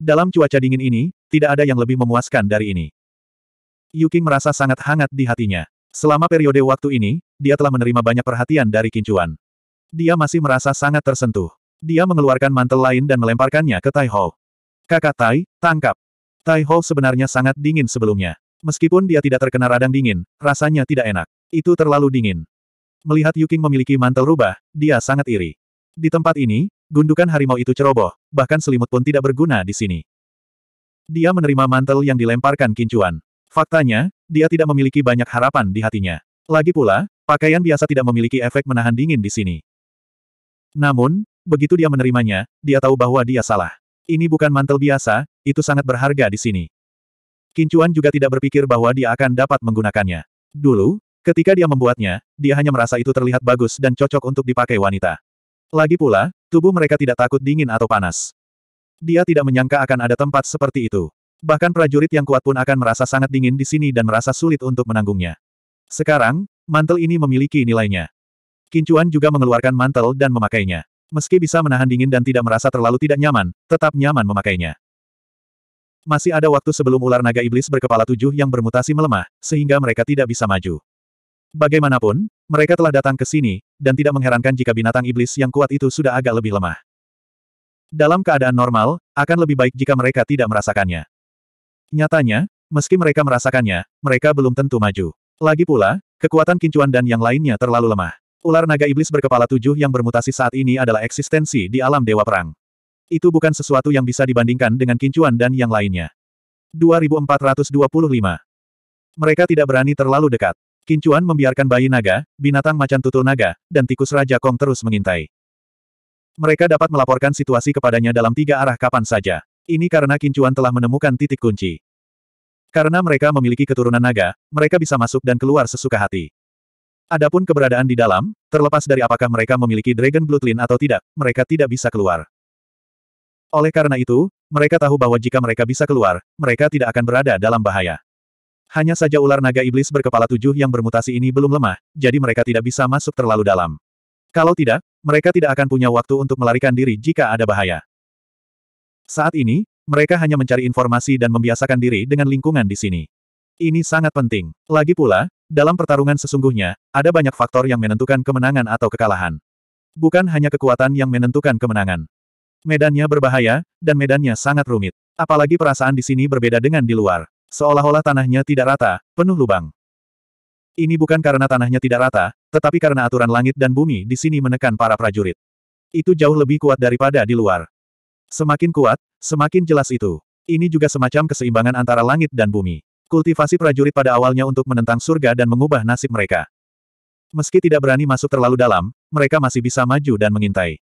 Dalam cuaca dingin ini, tidak ada yang lebih memuaskan dari ini. Yuking merasa sangat hangat di hatinya. Selama periode waktu ini, dia telah menerima banyak perhatian dari Kincuan. Dia masih merasa sangat tersentuh. Dia mengeluarkan mantel lain dan melemparkannya ke Tai Ho. Kakak Tai, tangkap. Tai Ho sebenarnya sangat dingin sebelumnya. Meskipun dia tidak terkena radang dingin, rasanya tidak enak. Itu terlalu dingin. Melihat Yuking memiliki mantel rubah, dia sangat iri. Di tempat ini, Gundukan harimau itu ceroboh, bahkan selimut pun tidak berguna di sini. Dia menerima mantel yang dilemparkan kincuan. Faktanya, dia tidak memiliki banyak harapan di hatinya. Lagi pula, pakaian biasa tidak memiliki efek menahan dingin di sini. Namun, begitu dia menerimanya, dia tahu bahwa dia salah. Ini bukan mantel biasa, itu sangat berharga di sini. Kincuan juga tidak berpikir bahwa dia akan dapat menggunakannya. Dulu, ketika dia membuatnya, dia hanya merasa itu terlihat bagus dan cocok untuk dipakai wanita. Lagi pula, tubuh mereka tidak takut dingin atau panas. Dia tidak menyangka akan ada tempat seperti itu. Bahkan prajurit yang kuat pun akan merasa sangat dingin di sini dan merasa sulit untuk menanggungnya. Sekarang, mantel ini memiliki nilainya. Kincuan juga mengeluarkan mantel dan memakainya. Meski bisa menahan dingin dan tidak merasa terlalu tidak nyaman, tetap nyaman memakainya. Masih ada waktu sebelum ular naga iblis berkepala tujuh yang bermutasi melemah, sehingga mereka tidak bisa maju. Bagaimanapun, mereka telah datang ke sini, dan tidak mengherankan jika binatang iblis yang kuat itu sudah agak lebih lemah. Dalam keadaan normal, akan lebih baik jika mereka tidak merasakannya. Nyatanya, meski mereka merasakannya, mereka belum tentu maju. Lagi pula, kekuatan kincuan dan yang lainnya terlalu lemah. Ular naga iblis berkepala tujuh yang bermutasi saat ini adalah eksistensi di alam Dewa Perang. Itu bukan sesuatu yang bisa dibandingkan dengan kincuan dan yang lainnya. 2425 Mereka tidak berani terlalu dekat. Kincuan membiarkan bayi naga, binatang macan tutul naga, dan tikus Raja Kong terus mengintai. Mereka dapat melaporkan situasi kepadanya dalam tiga arah kapan saja. Ini karena Kincuan telah menemukan titik kunci. Karena mereka memiliki keturunan naga, mereka bisa masuk dan keluar sesuka hati. Adapun keberadaan di dalam, terlepas dari apakah mereka memiliki Dragon Bloodline atau tidak, mereka tidak bisa keluar. Oleh karena itu, mereka tahu bahwa jika mereka bisa keluar, mereka tidak akan berada dalam bahaya. Hanya saja ular naga iblis berkepala tujuh yang bermutasi ini belum lemah, jadi mereka tidak bisa masuk terlalu dalam. Kalau tidak, mereka tidak akan punya waktu untuk melarikan diri jika ada bahaya. Saat ini, mereka hanya mencari informasi dan membiasakan diri dengan lingkungan di sini. Ini sangat penting. Lagi pula, dalam pertarungan sesungguhnya, ada banyak faktor yang menentukan kemenangan atau kekalahan. Bukan hanya kekuatan yang menentukan kemenangan. Medannya berbahaya, dan medannya sangat rumit. Apalagi perasaan di sini berbeda dengan di luar. Seolah-olah tanahnya tidak rata, penuh lubang. Ini bukan karena tanahnya tidak rata, tetapi karena aturan langit dan bumi di sini menekan para prajurit. Itu jauh lebih kuat daripada di luar. Semakin kuat, semakin jelas itu. Ini juga semacam keseimbangan antara langit dan bumi. Kultivasi prajurit pada awalnya untuk menentang surga dan mengubah nasib mereka. Meski tidak berani masuk terlalu dalam, mereka masih bisa maju dan mengintai.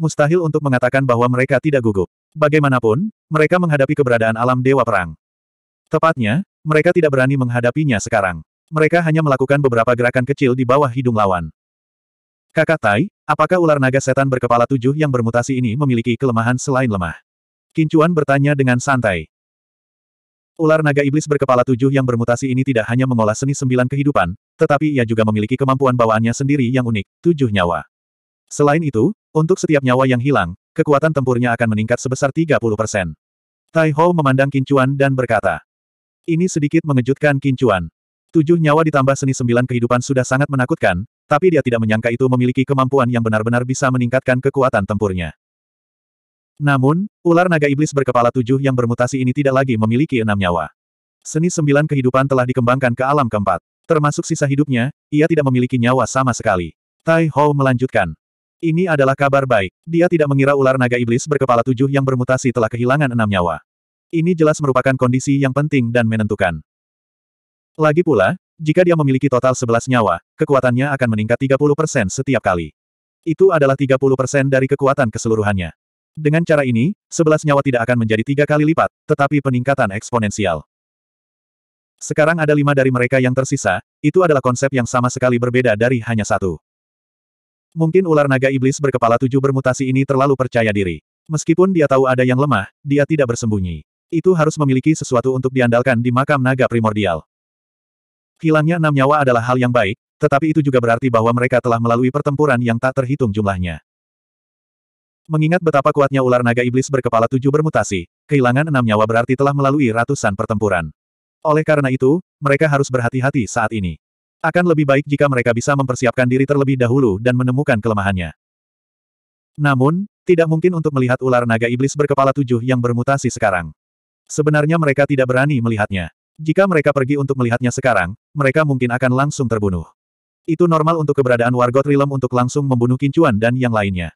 Mustahil untuk mengatakan bahwa mereka tidak gugup. Bagaimanapun, mereka menghadapi keberadaan alam Dewa Perang. Tepatnya, mereka tidak berani menghadapinya sekarang. Mereka hanya melakukan beberapa gerakan kecil di bawah hidung lawan. Kakak Tai, apakah ular naga setan berkepala tujuh yang bermutasi ini memiliki kelemahan selain lemah? Kincuan bertanya dengan santai. Ular naga iblis berkepala tujuh yang bermutasi ini tidak hanya mengolah seni sembilan kehidupan, tetapi ia juga memiliki kemampuan bawaannya sendiri yang unik, tujuh nyawa. Selain itu, untuk setiap nyawa yang hilang, kekuatan tempurnya akan meningkat sebesar 30%. Tai Ho memandang Kincuan dan berkata, ini sedikit mengejutkan Kincuan. Tujuh nyawa ditambah seni sembilan kehidupan sudah sangat menakutkan, tapi dia tidak menyangka itu memiliki kemampuan yang benar-benar bisa meningkatkan kekuatan tempurnya. Namun, ular naga iblis berkepala tujuh yang bermutasi ini tidak lagi memiliki enam nyawa. Seni sembilan kehidupan telah dikembangkan ke alam keempat. Termasuk sisa hidupnya, ia tidak memiliki nyawa sama sekali. Tai Ho melanjutkan. Ini adalah kabar baik. Dia tidak mengira ular naga iblis berkepala tujuh yang bermutasi telah kehilangan enam nyawa. Ini jelas merupakan kondisi yang penting dan menentukan. Lagi pula, jika dia memiliki total 11 nyawa, kekuatannya akan meningkat 30% setiap kali. Itu adalah 30% dari kekuatan keseluruhannya. Dengan cara ini, 11 nyawa tidak akan menjadi tiga kali lipat, tetapi peningkatan eksponensial. Sekarang ada lima dari mereka yang tersisa, itu adalah konsep yang sama sekali berbeda dari hanya satu. Mungkin ular naga iblis berkepala tujuh bermutasi ini terlalu percaya diri. Meskipun dia tahu ada yang lemah, dia tidak bersembunyi. Itu harus memiliki sesuatu untuk diandalkan di makam naga primordial. Hilangnya enam nyawa adalah hal yang baik, tetapi itu juga berarti bahwa mereka telah melalui pertempuran yang tak terhitung jumlahnya. Mengingat betapa kuatnya ular naga iblis berkepala tujuh bermutasi, kehilangan enam nyawa berarti telah melalui ratusan pertempuran. Oleh karena itu, mereka harus berhati-hati saat ini. Akan lebih baik jika mereka bisa mempersiapkan diri terlebih dahulu dan menemukan kelemahannya. Namun, tidak mungkin untuk melihat ular naga iblis berkepala tujuh yang bermutasi sekarang. Sebenarnya mereka tidak berani melihatnya. Jika mereka pergi untuk melihatnya sekarang, mereka mungkin akan langsung terbunuh. Itu normal untuk keberadaan warga Trilem untuk langsung membunuh Kincuan dan yang lainnya.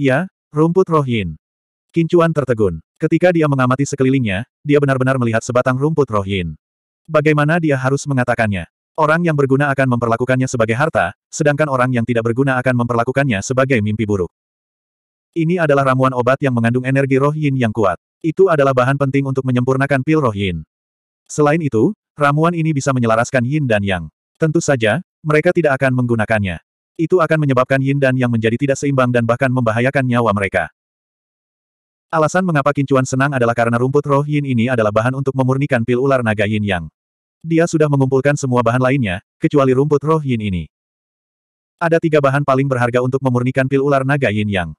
Ya, rumput roh Yin. Kincuan tertegun. Ketika dia mengamati sekelilingnya, dia benar-benar melihat sebatang rumput roh Yin. Bagaimana dia harus mengatakannya? Orang yang berguna akan memperlakukannya sebagai harta, sedangkan orang yang tidak berguna akan memperlakukannya sebagai mimpi buruk. Ini adalah ramuan obat yang mengandung energi roh yin yang kuat. Itu adalah bahan penting untuk menyempurnakan pil roh yin. Selain itu, ramuan ini bisa menyelaraskan yin dan yang. Tentu saja, mereka tidak akan menggunakannya. Itu akan menyebabkan yin dan yang menjadi tidak seimbang dan bahkan membahayakan nyawa mereka. Alasan mengapa Kincuan senang adalah karena rumput roh yin ini adalah bahan untuk memurnikan pil ular naga yin yang. Dia sudah mengumpulkan semua bahan lainnya, kecuali rumput roh yin ini. Ada tiga bahan paling berharga untuk memurnikan pil ular naga yin yang.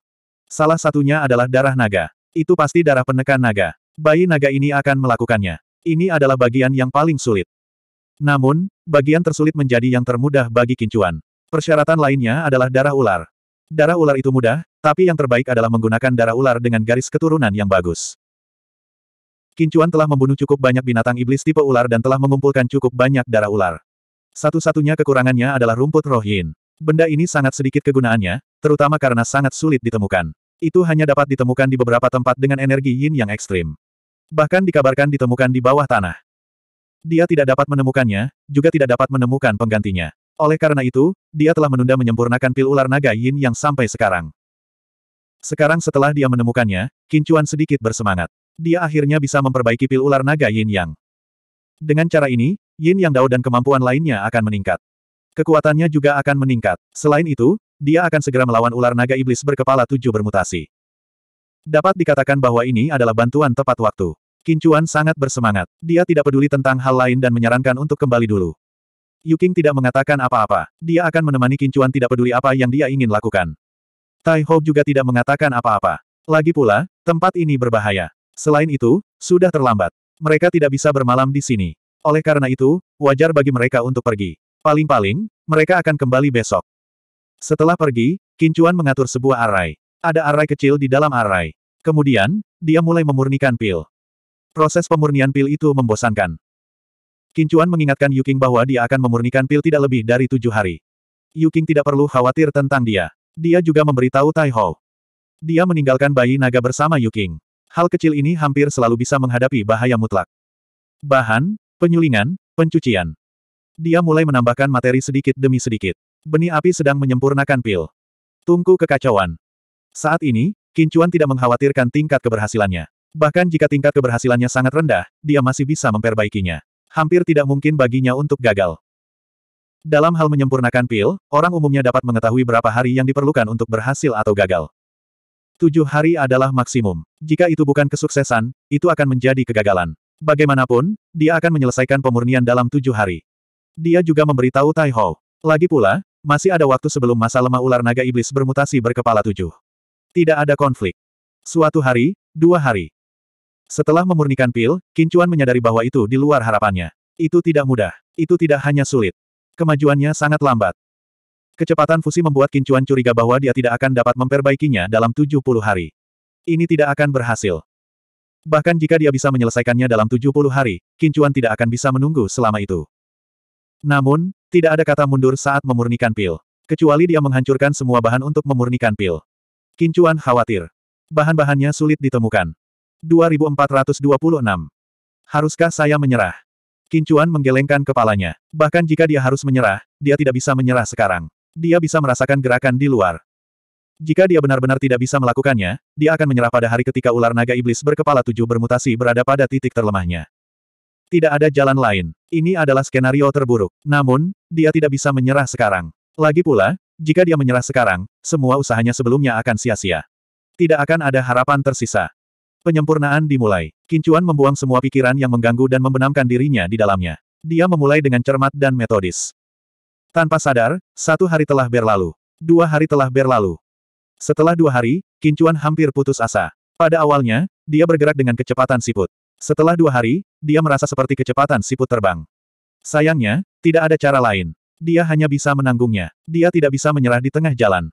Salah satunya adalah darah naga. Itu pasti darah penekan naga. Bayi naga ini akan melakukannya. Ini adalah bagian yang paling sulit. Namun, bagian tersulit menjadi yang termudah bagi Kincuan. Persyaratan lainnya adalah darah ular. Darah ular itu mudah, tapi yang terbaik adalah menggunakan darah ular dengan garis keturunan yang bagus. Kincuan telah membunuh cukup banyak binatang iblis tipe ular dan telah mengumpulkan cukup banyak darah ular. Satu-satunya kekurangannya adalah rumput rohin. Benda ini sangat sedikit kegunaannya, terutama karena sangat sulit ditemukan. Itu hanya dapat ditemukan di beberapa tempat dengan energi yin yang ekstrim. Bahkan dikabarkan ditemukan di bawah tanah. Dia tidak dapat menemukannya, juga tidak dapat menemukan penggantinya. Oleh karena itu, dia telah menunda menyempurnakan pil ular naga yin yang sampai sekarang. Sekarang setelah dia menemukannya, Kincuan sedikit bersemangat. Dia akhirnya bisa memperbaiki pil ular naga Yin Yang. Dengan cara ini, Yin Yang Dao dan kemampuan lainnya akan meningkat. Kekuatannya juga akan meningkat. Selain itu, dia akan segera melawan ular naga iblis berkepala tujuh bermutasi. Dapat dikatakan bahwa ini adalah bantuan tepat waktu. Kincuan sangat bersemangat. Dia tidak peduli tentang hal lain dan menyarankan untuk kembali dulu. Yuking tidak mengatakan apa-apa. Dia akan menemani Kincuan tidak peduli apa yang dia ingin lakukan. Tai Ho juga tidak mengatakan apa-apa. Lagi pula, tempat ini berbahaya. Selain itu, sudah terlambat. Mereka tidak bisa bermalam di sini. Oleh karena itu, wajar bagi mereka untuk pergi. Paling-paling, mereka akan kembali besok. Setelah pergi, Kincuan mengatur sebuah arai. Ada arai kecil di dalam arai. Kemudian, dia mulai memurnikan pil. Proses pemurnian pil itu membosankan. Kincuan mengingatkan Yuking bahwa dia akan memurnikan pil tidak lebih dari tujuh hari. Yuking tidak perlu khawatir tentang dia. Dia juga memberitahu Tai Ho. Dia meninggalkan bayi naga bersama Yuking. Hal kecil ini hampir selalu bisa menghadapi bahaya mutlak. Bahan, penyulingan, pencucian. Dia mulai menambahkan materi sedikit demi sedikit. Benih api sedang menyempurnakan pil. Tungku kekacauan. Saat ini, Kincuan tidak mengkhawatirkan tingkat keberhasilannya. Bahkan jika tingkat keberhasilannya sangat rendah, dia masih bisa memperbaikinya. Hampir tidak mungkin baginya untuk gagal. Dalam hal menyempurnakan pil, orang umumnya dapat mengetahui berapa hari yang diperlukan untuk berhasil atau gagal. Tujuh hari adalah maksimum. Jika itu bukan kesuksesan, itu akan menjadi kegagalan. Bagaimanapun, dia akan menyelesaikan pemurnian dalam tujuh hari. Dia juga memberitahu Tai Hou. Lagi pula, masih ada waktu sebelum masa lemah ular naga iblis bermutasi berkepala tujuh. Tidak ada konflik. Suatu hari, dua hari. Setelah memurnikan pil, Kincuan menyadari bahwa itu di luar harapannya. Itu tidak mudah. Itu tidak hanya sulit. Kemajuannya sangat lambat. Kecepatan fusi membuat Kincuan curiga bahwa dia tidak akan dapat memperbaikinya dalam 70 hari. Ini tidak akan berhasil. Bahkan jika dia bisa menyelesaikannya dalam 70 hari, Kincuan tidak akan bisa menunggu selama itu. Namun, tidak ada kata mundur saat memurnikan pil. Kecuali dia menghancurkan semua bahan untuk memurnikan pil. Kincuan khawatir. Bahan-bahannya sulit ditemukan. 2426. Haruskah saya menyerah? Kincuan menggelengkan kepalanya. Bahkan jika dia harus menyerah, dia tidak bisa menyerah sekarang. Dia bisa merasakan gerakan di luar. Jika dia benar-benar tidak bisa melakukannya, dia akan menyerah pada hari ketika ular naga iblis berkepala tujuh bermutasi berada pada titik terlemahnya. Tidak ada jalan lain. Ini adalah skenario terburuk. Namun, dia tidak bisa menyerah sekarang. Lagi pula, jika dia menyerah sekarang, semua usahanya sebelumnya akan sia-sia. Tidak akan ada harapan tersisa. Penyempurnaan dimulai. Kincuan membuang semua pikiran yang mengganggu dan membenamkan dirinya di dalamnya. Dia memulai dengan cermat dan metodis. Tanpa sadar, satu hari telah berlalu. Dua hari telah berlalu. Setelah dua hari, Kincuan hampir putus asa. Pada awalnya, dia bergerak dengan kecepatan siput. Setelah dua hari, dia merasa seperti kecepatan siput terbang. Sayangnya, tidak ada cara lain. Dia hanya bisa menanggungnya. Dia tidak bisa menyerah di tengah jalan.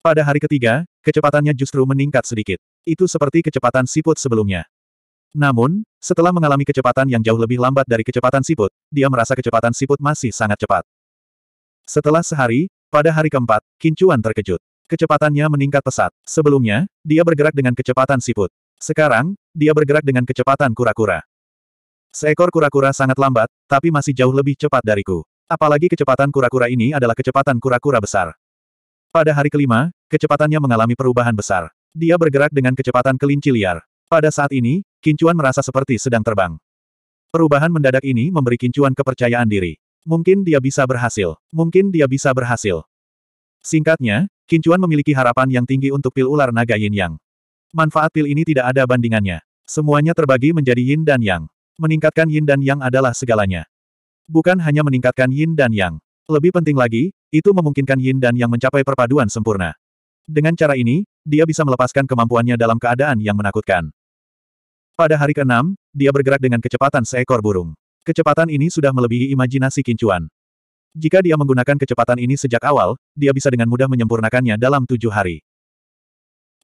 Pada hari ketiga, kecepatannya justru meningkat sedikit. Itu seperti kecepatan siput sebelumnya. Namun, setelah mengalami kecepatan yang jauh lebih lambat dari kecepatan siput, dia merasa kecepatan siput masih sangat cepat. Setelah sehari, pada hari keempat, Kincuan terkejut. Kecepatannya meningkat pesat. Sebelumnya, dia bergerak dengan kecepatan siput. Sekarang, dia bergerak dengan kecepatan kura-kura. Seekor kura-kura sangat lambat, tapi masih jauh lebih cepat dariku. Apalagi kecepatan kura-kura ini adalah kecepatan kura-kura besar. Pada hari kelima, kecepatannya mengalami perubahan besar. Dia bergerak dengan kecepatan kelinci liar. Pada saat ini, Kincuan merasa seperti sedang terbang. Perubahan mendadak ini memberi Kincuan kepercayaan diri. Mungkin dia bisa berhasil. Mungkin dia bisa berhasil. Singkatnya, Kincuan memiliki harapan yang tinggi untuk pil ular naga yin yang. Manfaat pil ini tidak ada bandingannya. Semuanya terbagi menjadi yin dan yang. Meningkatkan yin dan yang adalah segalanya. Bukan hanya meningkatkan yin dan yang. Lebih penting lagi, itu memungkinkan yin dan yang mencapai perpaduan sempurna. Dengan cara ini, dia bisa melepaskan kemampuannya dalam keadaan yang menakutkan. Pada hari ke-6, dia bergerak dengan kecepatan seekor burung. Kecepatan ini sudah melebihi imajinasi kincuan. Jika dia menggunakan kecepatan ini sejak awal, dia bisa dengan mudah menyempurnakannya dalam tujuh hari.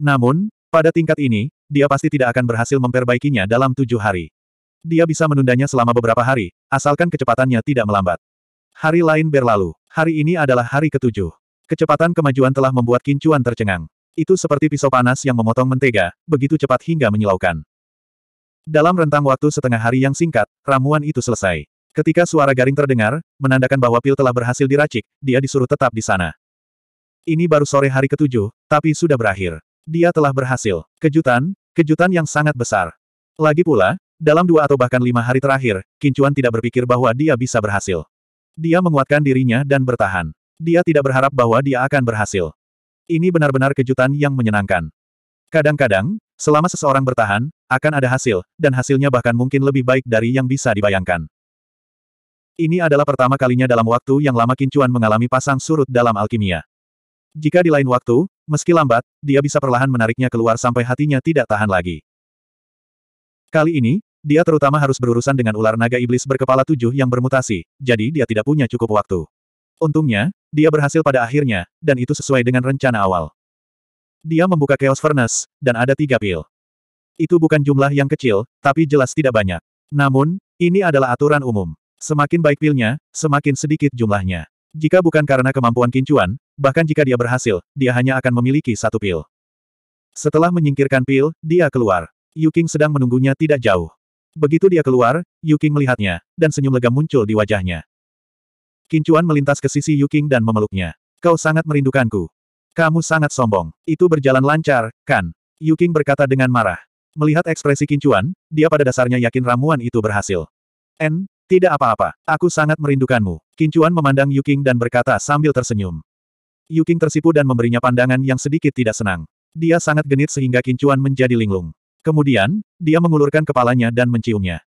Namun, pada tingkat ini, dia pasti tidak akan berhasil memperbaikinya dalam tujuh hari. Dia bisa menundanya selama beberapa hari, asalkan kecepatannya tidak melambat. Hari lain berlalu. Hari ini adalah hari ketujuh. Kecepatan kemajuan telah membuat kincuan tercengang. Itu seperti pisau panas yang memotong mentega, begitu cepat hingga menyilaukan. Dalam rentang waktu setengah hari yang singkat, ramuan itu selesai. Ketika suara garing terdengar, menandakan bahwa pil telah berhasil diracik, dia disuruh tetap di sana. Ini baru sore hari ketujuh, tapi sudah berakhir. Dia telah berhasil. Kejutan, kejutan yang sangat besar. Lagi pula, dalam dua atau bahkan lima hari terakhir, Kincuan tidak berpikir bahwa dia bisa berhasil. Dia menguatkan dirinya dan bertahan. Dia tidak berharap bahwa dia akan berhasil. Ini benar-benar kejutan yang menyenangkan. Kadang-kadang, selama seseorang bertahan, akan ada hasil, dan hasilnya bahkan mungkin lebih baik dari yang bisa dibayangkan. Ini adalah pertama kalinya dalam waktu yang lama Kincuan mengalami pasang surut dalam alkimia. Jika di lain waktu, Meski lambat, dia bisa perlahan menariknya keluar sampai hatinya tidak tahan lagi. Kali ini, dia terutama harus berurusan dengan ular naga iblis berkepala tujuh yang bermutasi, jadi dia tidak punya cukup waktu. Untungnya, dia berhasil pada akhirnya, dan itu sesuai dengan rencana awal. Dia membuka Chaos Furnace, dan ada tiga pil. Itu bukan jumlah yang kecil, tapi jelas tidak banyak. Namun, ini adalah aturan umum. Semakin baik pilnya, semakin sedikit jumlahnya. Jika bukan karena kemampuan kincuan, Bahkan jika dia berhasil, dia hanya akan memiliki satu pil. Setelah menyingkirkan pil, dia keluar. Yuking sedang menunggunya tidak jauh. Begitu dia keluar, Yuking melihatnya, dan senyum lega muncul di wajahnya. Kincuan melintas ke sisi Yuking dan memeluknya. Kau sangat merindukanku. Kamu sangat sombong. Itu berjalan lancar, kan? Yuking berkata dengan marah. Melihat ekspresi Kincuan, dia pada dasarnya yakin ramuan itu berhasil. N, tidak apa-apa, aku sangat merindukanmu. Kincuan memandang Yuking dan berkata sambil tersenyum. Yuking tersipu dan memberinya pandangan yang sedikit tidak senang. Dia sangat genit sehingga kincuan menjadi linglung. Kemudian, dia mengulurkan kepalanya dan menciumnya.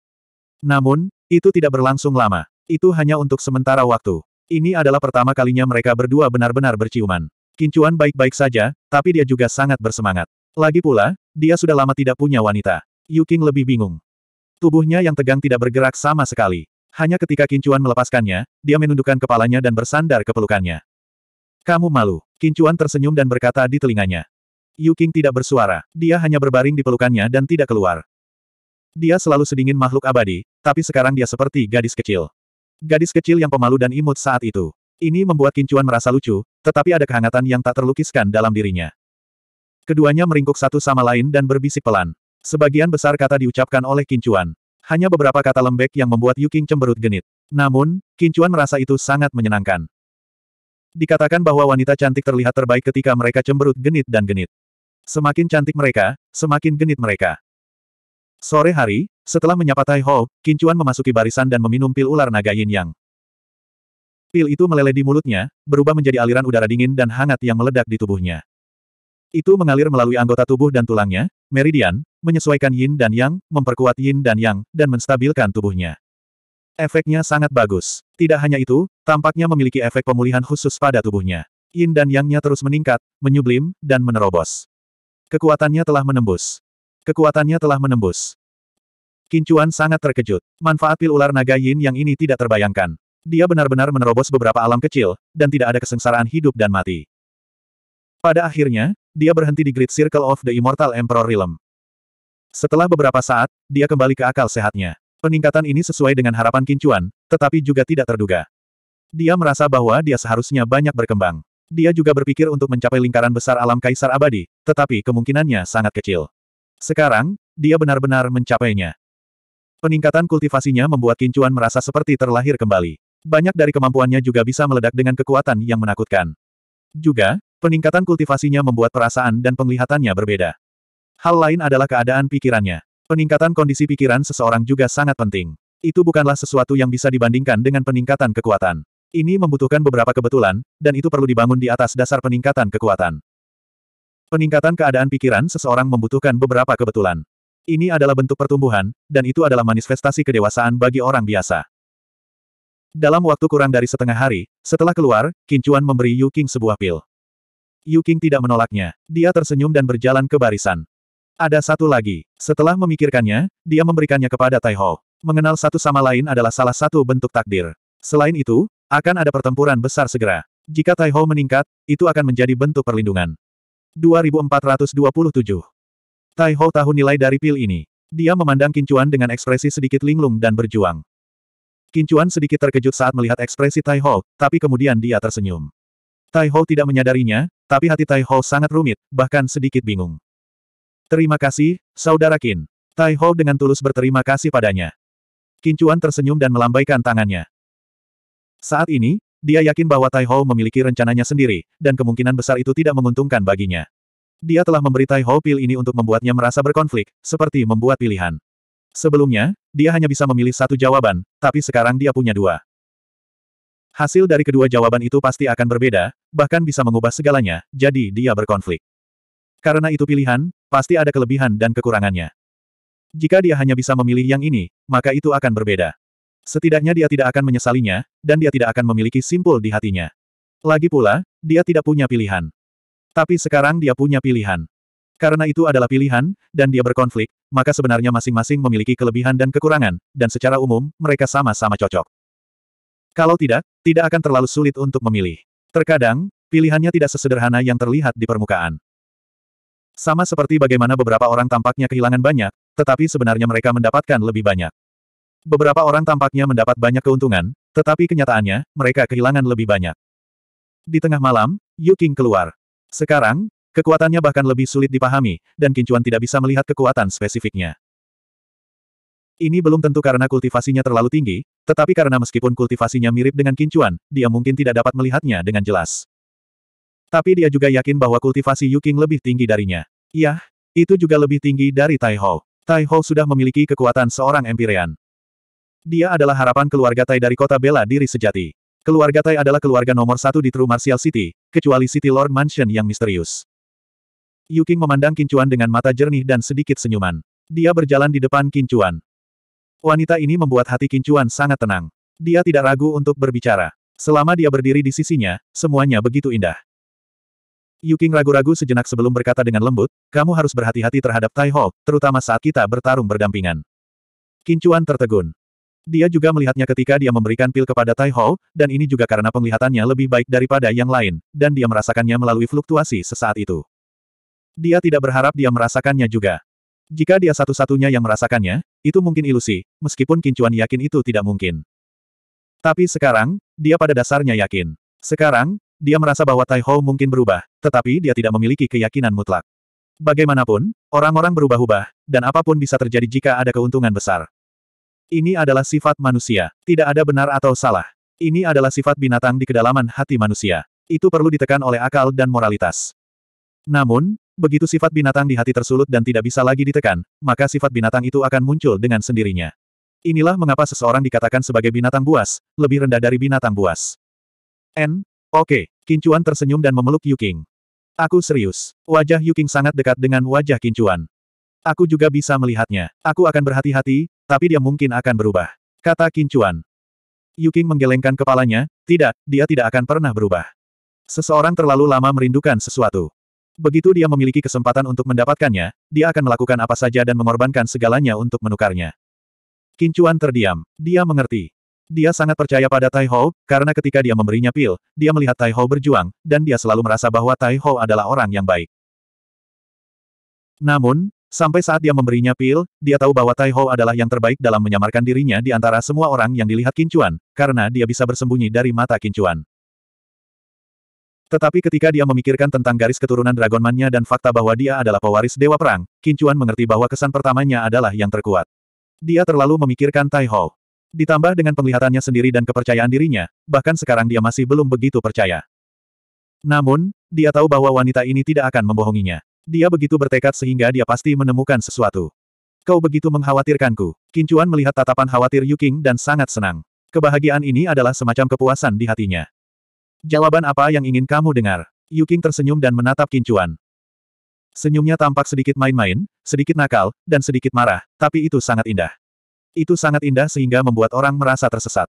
Namun, itu tidak berlangsung lama. Itu hanya untuk sementara waktu. Ini adalah pertama kalinya mereka berdua benar-benar berciuman. Kincuan baik-baik saja, tapi dia juga sangat bersemangat. Lagi pula, dia sudah lama tidak punya wanita. Yuking lebih bingung. Tubuhnya yang tegang tidak bergerak sama sekali. Hanya ketika Kincuan melepaskannya, dia menundukkan kepalanya dan bersandar ke pelukannya. Kamu malu. Kincuan tersenyum dan berkata di telinganya. Yu tidak bersuara, dia hanya berbaring di pelukannya dan tidak keluar. Dia selalu sedingin makhluk abadi, tapi sekarang dia seperti gadis kecil. Gadis kecil yang pemalu dan imut saat itu. Ini membuat Kincuan merasa lucu, tetapi ada kehangatan yang tak terlukiskan dalam dirinya. Keduanya meringkuk satu sama lain dan berbisik pelan. Sebagian besar kata diucapkan oleh Kincuan. Hanya beberapa kata lembek yang membuat Yuking cemberut genit. Namun, Kincuan merasa itu sangat menyenangkan. Dikatakan bahwa wanita cantik terlihat terbaik ketika mereka cemberut genit dan genit. Semakin cantik mereka, semakin genit mereka. Sore hari, setelah menyapa Tai Ho, Kincuan memasuki barisan dan meminum pil ular naga yin yang. Pil itu meleleh di mulutnya, berubah menjadi aliran udara dingin dan hangat yang meledak di tubuhnya. Itu mengalir melalui anggota tubuh dan tulangnya, meridian, menyesuaikan yin dan yang, memperkuat yin dan yang, dan menstabilkan tubuhnya. Efeknya sangat bagus. Tidak hanya itu, tampaknya memiliki efek pemulihan khusus pada tubuhnya. Yin dan yangnya terus meningkat, menyublim, dan menerobos. Kekuatannya telah menembus. Kekuatannya telah menembus. Kincuan sangat terkejut. Manfaat pil ular naga Yin yang ini tidak terbayangkan. Dia benar-benar menerobos beberapa alam kecil, dan tidak ada kesengsaraan hidup dan mati. Pada akhirnya, dia berhenti di Great Circle of the Immortal Emperor Realm. Setelah beberapa saat, dia kembali ke akal sehatnya. Peningkatan ini sesuai dengan harapan Kincuan, tetapi juga tidak terduga. Dia merasa bahwa dia seharusnya banyak berkembang. Dia juga berpikir untuk mencapai lingkaran besar alam kaisar abadi, tetapi kemungkinannya sangat kecil. Sekarang, dia benar-benar mencapainya. Peningkatan kultivasinya membuat Kincuan merasa seperti terlahir kembali. Banyak dari kemampuannya juga bisa meledak dengan kekuatan yang menakutkan. Juga, peningkatan kultivasinya membuat perasaan dan penglihatannya berbeda. Hal lain adalah keadaan pikirannya. Peningkatan kondisi pikiran seseorang juga sangat penting. Itu bukanlah sesuatu yang bisa dibandingkan dengan peningkatan kekuatan. Ini membutuhkan beberapa kebetulan, dan itu perlu dibangun di atas dasar peningkatan kekuatan. Peningkatan keadaan pikiran seseorang membutuhkan beberapa kebetulan. Ini adalah bentuk pertumbuhan, dan itu adalah manifestasi kedewasaan bagi orang biasa. Dalam waktu kurang dari setengah hari, setelah keluar, Kincuan memberi Yu Qing sebuah pil. Yu Qing tidak menolaknya. Dia tersenyum dan berjalan ke barisan. Ada satu lagi. Setelah memikirkannya, dia memberikannya kepada Tai Ho. Mengenal satu sama lain adalah salah satu bentuk takdir. Selain itu, akan ada pertempuran besar segera. Jika Tai Ho meningkat, itu akan menjadi bentuk perlindungan. 2427 Tai Ho tahu nilai dari pil ini. Dia memandang Kincuan dengan ekspresi sedikit linglung dan berjuang. Kincuan sedikit terkejut saat melihat ekspresi Tai Ho, tapi kemudian dia tersenyum. Tai Ho tidak menyadarinya, tapi hati Tai Ho sangat rumit, bahkan sedikit bingung. Terima kasih, Saudara Qin. Tai Ho dengan tulus berterima kasih padanya. Kincuan tersenyum dan melambaikan tangannya. Saat ini, dia yakin bahwa Tai Ho memiliki rencananya sendiri, dan kemungkinan besar itu tidak menguntungkan baginya. Dia telah memberi Tai Ho pil ini untuk membuatnya merasa berkonflik, seperti membuat pilihan. Sebelumnya, dia hanya bisa memilih satu jawaban, tapi sekarang dia punya dua. Hasil dari kedua jawaban itu pasti akan berbeda, bahkan bisa mengubah segalanya, jadi dia berkonflik. Karena itu pilihan, pasti ada kelebihan dan kekurangannya. Jika dia hanya bisa memilih yang ini, maka itu akan berbeda. Setidaknya dia tidak akan menyesalinya, dan dia tidak akan memiliki simpul di hatinya. Lagi pula, dia tidak punya pilihan. Tapi sekarang dia punya pilihan. Karena itu adalah pilihan, dan dia berkonflik, maka sebenarnya masing-masing memiliki kelebihan dan kekurangan, dan secara umum, mereka sama-sama cocok. Kalau tidak, tidak akan terlalu sulit untuk memilih. Terkadang, pilihannya tidak sesederhana yang terlihat di permukaan. Sama seperti bagaimana beberapa orang tampaknya kehilangan banyak, tetapi sebenarnya mereka mendapatkan lebih banyak. Beberapa orang tampaknya mendapat banyak keuntungan, tetapi kenyataannya, mereka kehilangan lebih banyak. Di tengah malam, Yu Qing keluar. Sekarang, kekuatannya bahkan lebih sulit dipahami, dan Kincuan tidak bisa melihat kekuatan spesifiknya. Ini belum tentu karena kultivasinya terlalu tinggi, tetapi karena meskipun kultivasinya mirip dengan Kincuan, dia mungkin tidak dapat melihatnya dengan jelas. Tapi dia juga yakin bahwa kultivasi Yuking lebih tinggi darinya. Yah, itu juga lebih tinggi dari Tai Hou. Tai Hou sudah memiliki kekuatan seorang empirean. Dia adalah harapan keluarga Tai dari kota bela diri sejati. Keluarga Tai adalah keluarga nomor satu di True Martial City, kecuali City Lord Mansion yang misterius. Yuking memandang Kincuan dengan mata jernih dan sedikit senyuman. Dia berjalan di depan Kincuan. Wanita ini membuat hati Kincuan sangat tenang. Dia tidak ragu untuk berbicara. Selama dia berdiri di sisinya, semuanya begitu indah. Yuking ragu-ragu sejenak sebelum berkata dengan lembut, kamu harus berhati-hati terhadap Tai Ho, terutama saat kita bertarung berdampingan. Kincuan tertegun. Dia juga melihatnya ketika dia memberikan pil kepada Tai Ho, dan ini juga karena penglihatannya lebih baik daripada yang lain, dan dia merasakannya melalui fluktuasi sesaat itu. Dia tidak berharap dia merasakannya juga. Jika dia satu-satunya yang merasakannya, itu mungkin ilusi, meskipun Kincuan yakin itu tidak mungkin. Tapi sekarang, dia pada dasarnya yakin. Sekarang, dia merasa bahwa Tai Ho mungkin berubah, tetapi dia tidak memiliki keyakinan mutlak. Bagaimanapun, orang-orang berubah-ubah, dan apapun bisa terjadi jika ada keuntungan besar. Ini adalah sifat manusia, tidak ada benar atau salah. Ini adalah sifat binatang di kedalaman hati manusia. Itu perlu ditekan oleh akal dan moralitas. Namun, begitu sifat binatang di hati tersulut dan tidak bisa lagi ditekan, maka sifat binatang itu akan muncul dengan sendirinya. Inilah mengapa seseorang dikatakan sebagai binatang buas, lebih rendah dari binatang buas. N, Oke, Kincuan tersenyum dan memeluk Yuking. Aku serius. Wajah Yuking sangat dekat dengan wajah Kincuan. Aku juga bisa melihatnya. Aku akan berhati-hati, tapi dia mungkin akan berubah. Kata Kincuan. Yuking menggelengkan kepalanya, tidak, dia tidak akan pernah berubah. Seseorang terlalu lama merindukan sesuatu. Begitu dia memiliki kesempatan untuk mendapatkannya, dia akan melakukan apa saja dan mengorbankan segalanya untuk menukarnya. Kincuan terdiam. Dia mengerti. Dia sangat percaya pada Tai Ho, karena ketika dia memberinya pil, dia melihat Tai Ho berjuang, dan dia selalu merasa bahwa Tai Ho adalah orang yang baik. Namun, sampai saat dia memberinya pil, dia tahu bahwa Tai Ho adalah yang terbaik dalam menyamarkan dirinya di antara semua orang yang dilihat Kincuan, karena dia bisa bersembunyi dari mata Kincuan. Tetapi ketika dia memikirkan tentang garis keturunan man nya dan fakta bahwa dia adalah pewaris Dewa Perang, Kincuan mengerti bahwa kesan pertamanya adalah yang terkuat. Dia terlalu memikirkan Tai Ho. Ditambah dengan penglihatannya sendiri dan kepercayaan dirinya, bahkan sekarang dia masih belum begitu percaya. Namun, dia tahu bahwa wanita ini tidak akan membohonginya. Dia begitu bertekad sehingga dia pasti menemukan sesuatu. Kau begitu mengkhawatirkanku. Kincuan melihat tatapan khawatir Yuking dan sangat senang. Kebahagiaan ini adalah semacam kepuasan di hatinya. Jawaban apa yang ingin kamu dengar? Yuking tersenyum dan menatap Kincuan. Senyumnya tampak sedikit main-main, sedikit nakal, dan sedikit marah, tapi itu sangat indah. Itu sangat indah sehingga membuat orang merasa tersesat.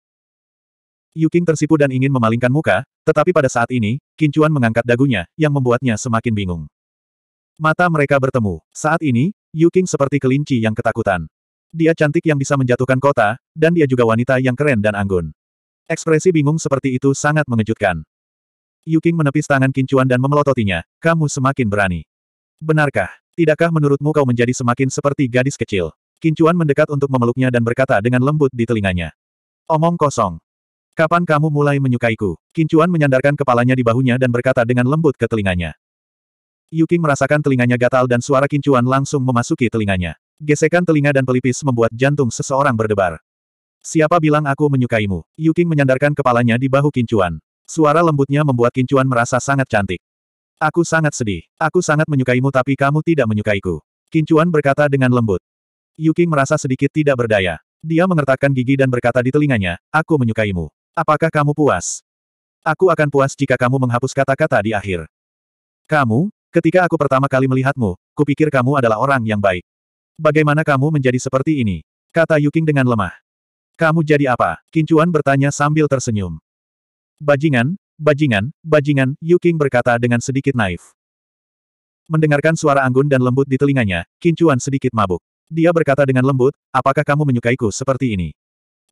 Yuking tersipu dan ingin memalingkan muka, tetapi pada saat ini, Kincuan mengangkat dagunya, yang membuatnya semakin bingung. Mata mereka bertemu. Saat ini, Yuking seperti kelinci yang ketakutan. Dia cantik yang bisa menjatuhkan kota, dan dia juga wanita yang keren dan anggun. Ekspresi bingung seperti itu sangat mengejutkan. Yuking menepis tangan Kincuan dan memelototinya, kamu semakin berani. Benarkah? Tidakkah menurutmu kau menjadi semakin seperti gadis kecil? Kincuan mendekat untuk memeluknya dan berkata dengan lembut di telinganya. Omong kosong. Kapan kamu mulai menyukaiku? Kincuan menyandarkan kepalanya di bahunya dan berkata dengan lembut ke telinganya. Yuking merasakan telinganya gatal dan suara Kincuan langsung memasuki telinganya. Gesekan telinga dan pelipis membuat jantung seseorang berdebar. Siapa bilang aku menyukaimu? Yuking menyandarkan kepalanya di bahu Kincuan. Suara lembutnya membuat Kincuan merasa sangat cantik. Aku sangat sedih. Aku sangat menyukaimu tapi kamu tidak menyukaiku. Kincuan berkata dengan lembut. Yuking merasa sedikit tidak berdaya. Dia mengertakkan gigi dan berkata di telinganya, aku menyukaimu. Apakah kamu puas? Aku akan puas jika kamu menghapus kata-kata di akhir. Kamu, ketika aku pertama kali melihatmu, kupikir kamu adalah orang yang baik. Bagaimana kamu menjadi seperti ini? Kata Yuking dengan lemah. Kamu jadi apa? Kincuan bertanya sambil tersenyum. Bajingan, bajingan, bajingan, Yuking berkata dengan sedikit naif. Mendengarkan suara anggun dan lembut di telinganya, Kincuan sedikit mabuk. Dia berkata dengan lembut, apakah kamu menyukaiku seperti ini?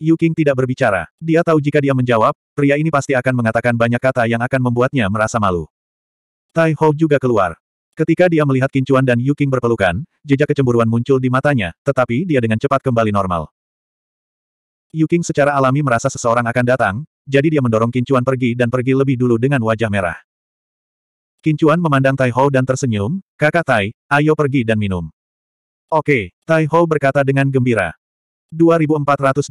Yu Qing tidak berbicara. Dia tahu jika dia menjawab, pria ini pasti akan mengatakan banyak kata yang akan membuatnya merasa malu. Tai Ho juga keluar. Ketika dia melihat Kincuan dan Yu Qing berpelukan, jejak kecemburuan muncul di matanya, tetapi dia dengan cepat kembali normal. Yu Qing secara alami merasa seseorang akan datang, jadi dia mendorong Kincuan pergi dan pergi lebih dulu dengan wajah merah. Kincuan memandang Tai Ho dan tersenyum, kakak Tai, ayo pergi dan minum. Oke, Tai Ho berkata dengan gembira. 2428.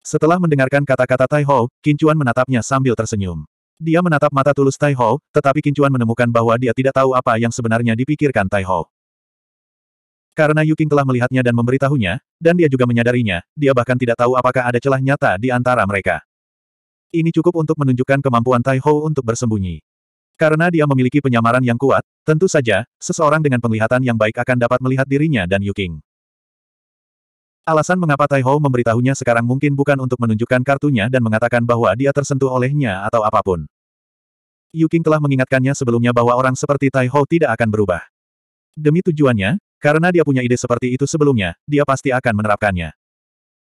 Setelah mendengarkan kata-kata Tai Ho, Kincuan menatapnya sambil tersenyum. Dia menatap mata tulus Tai Ho, tetapi Kincuan menemukan bahwa dia tidak tahu apa yang sebenarnya dipikirkan Tai Ho. Karena Yuking telah melihatnya dan memberitahunya, dan dia juga menyadarinya, dia bahkan tidak tahu apakah ada celah nyata di antara mereka. Ini cukup untuk menunjukkan kemampuan Tai Ho untuk bersembunyi. Karena dia memiliki penyamaran yang kuat, tentu saja, seseorang dengan penglihatan yang baik akan dapat melihat dirinya dan Yuking. Alasan mengapa Tai Hou memberitahunya sekarang mungkin bukan untuk menunjukkan kartunya dan mengatakan bahwa dia tersentuh olehnya atau apapun. Yuking telah mengingatkannya sebelumnya bahwa orang seperti Tai Hou tidak akan berubah. Demi tujuannya, karena dia punya ide seperti itu sebelumnya, dia pasti akan menerapkannya.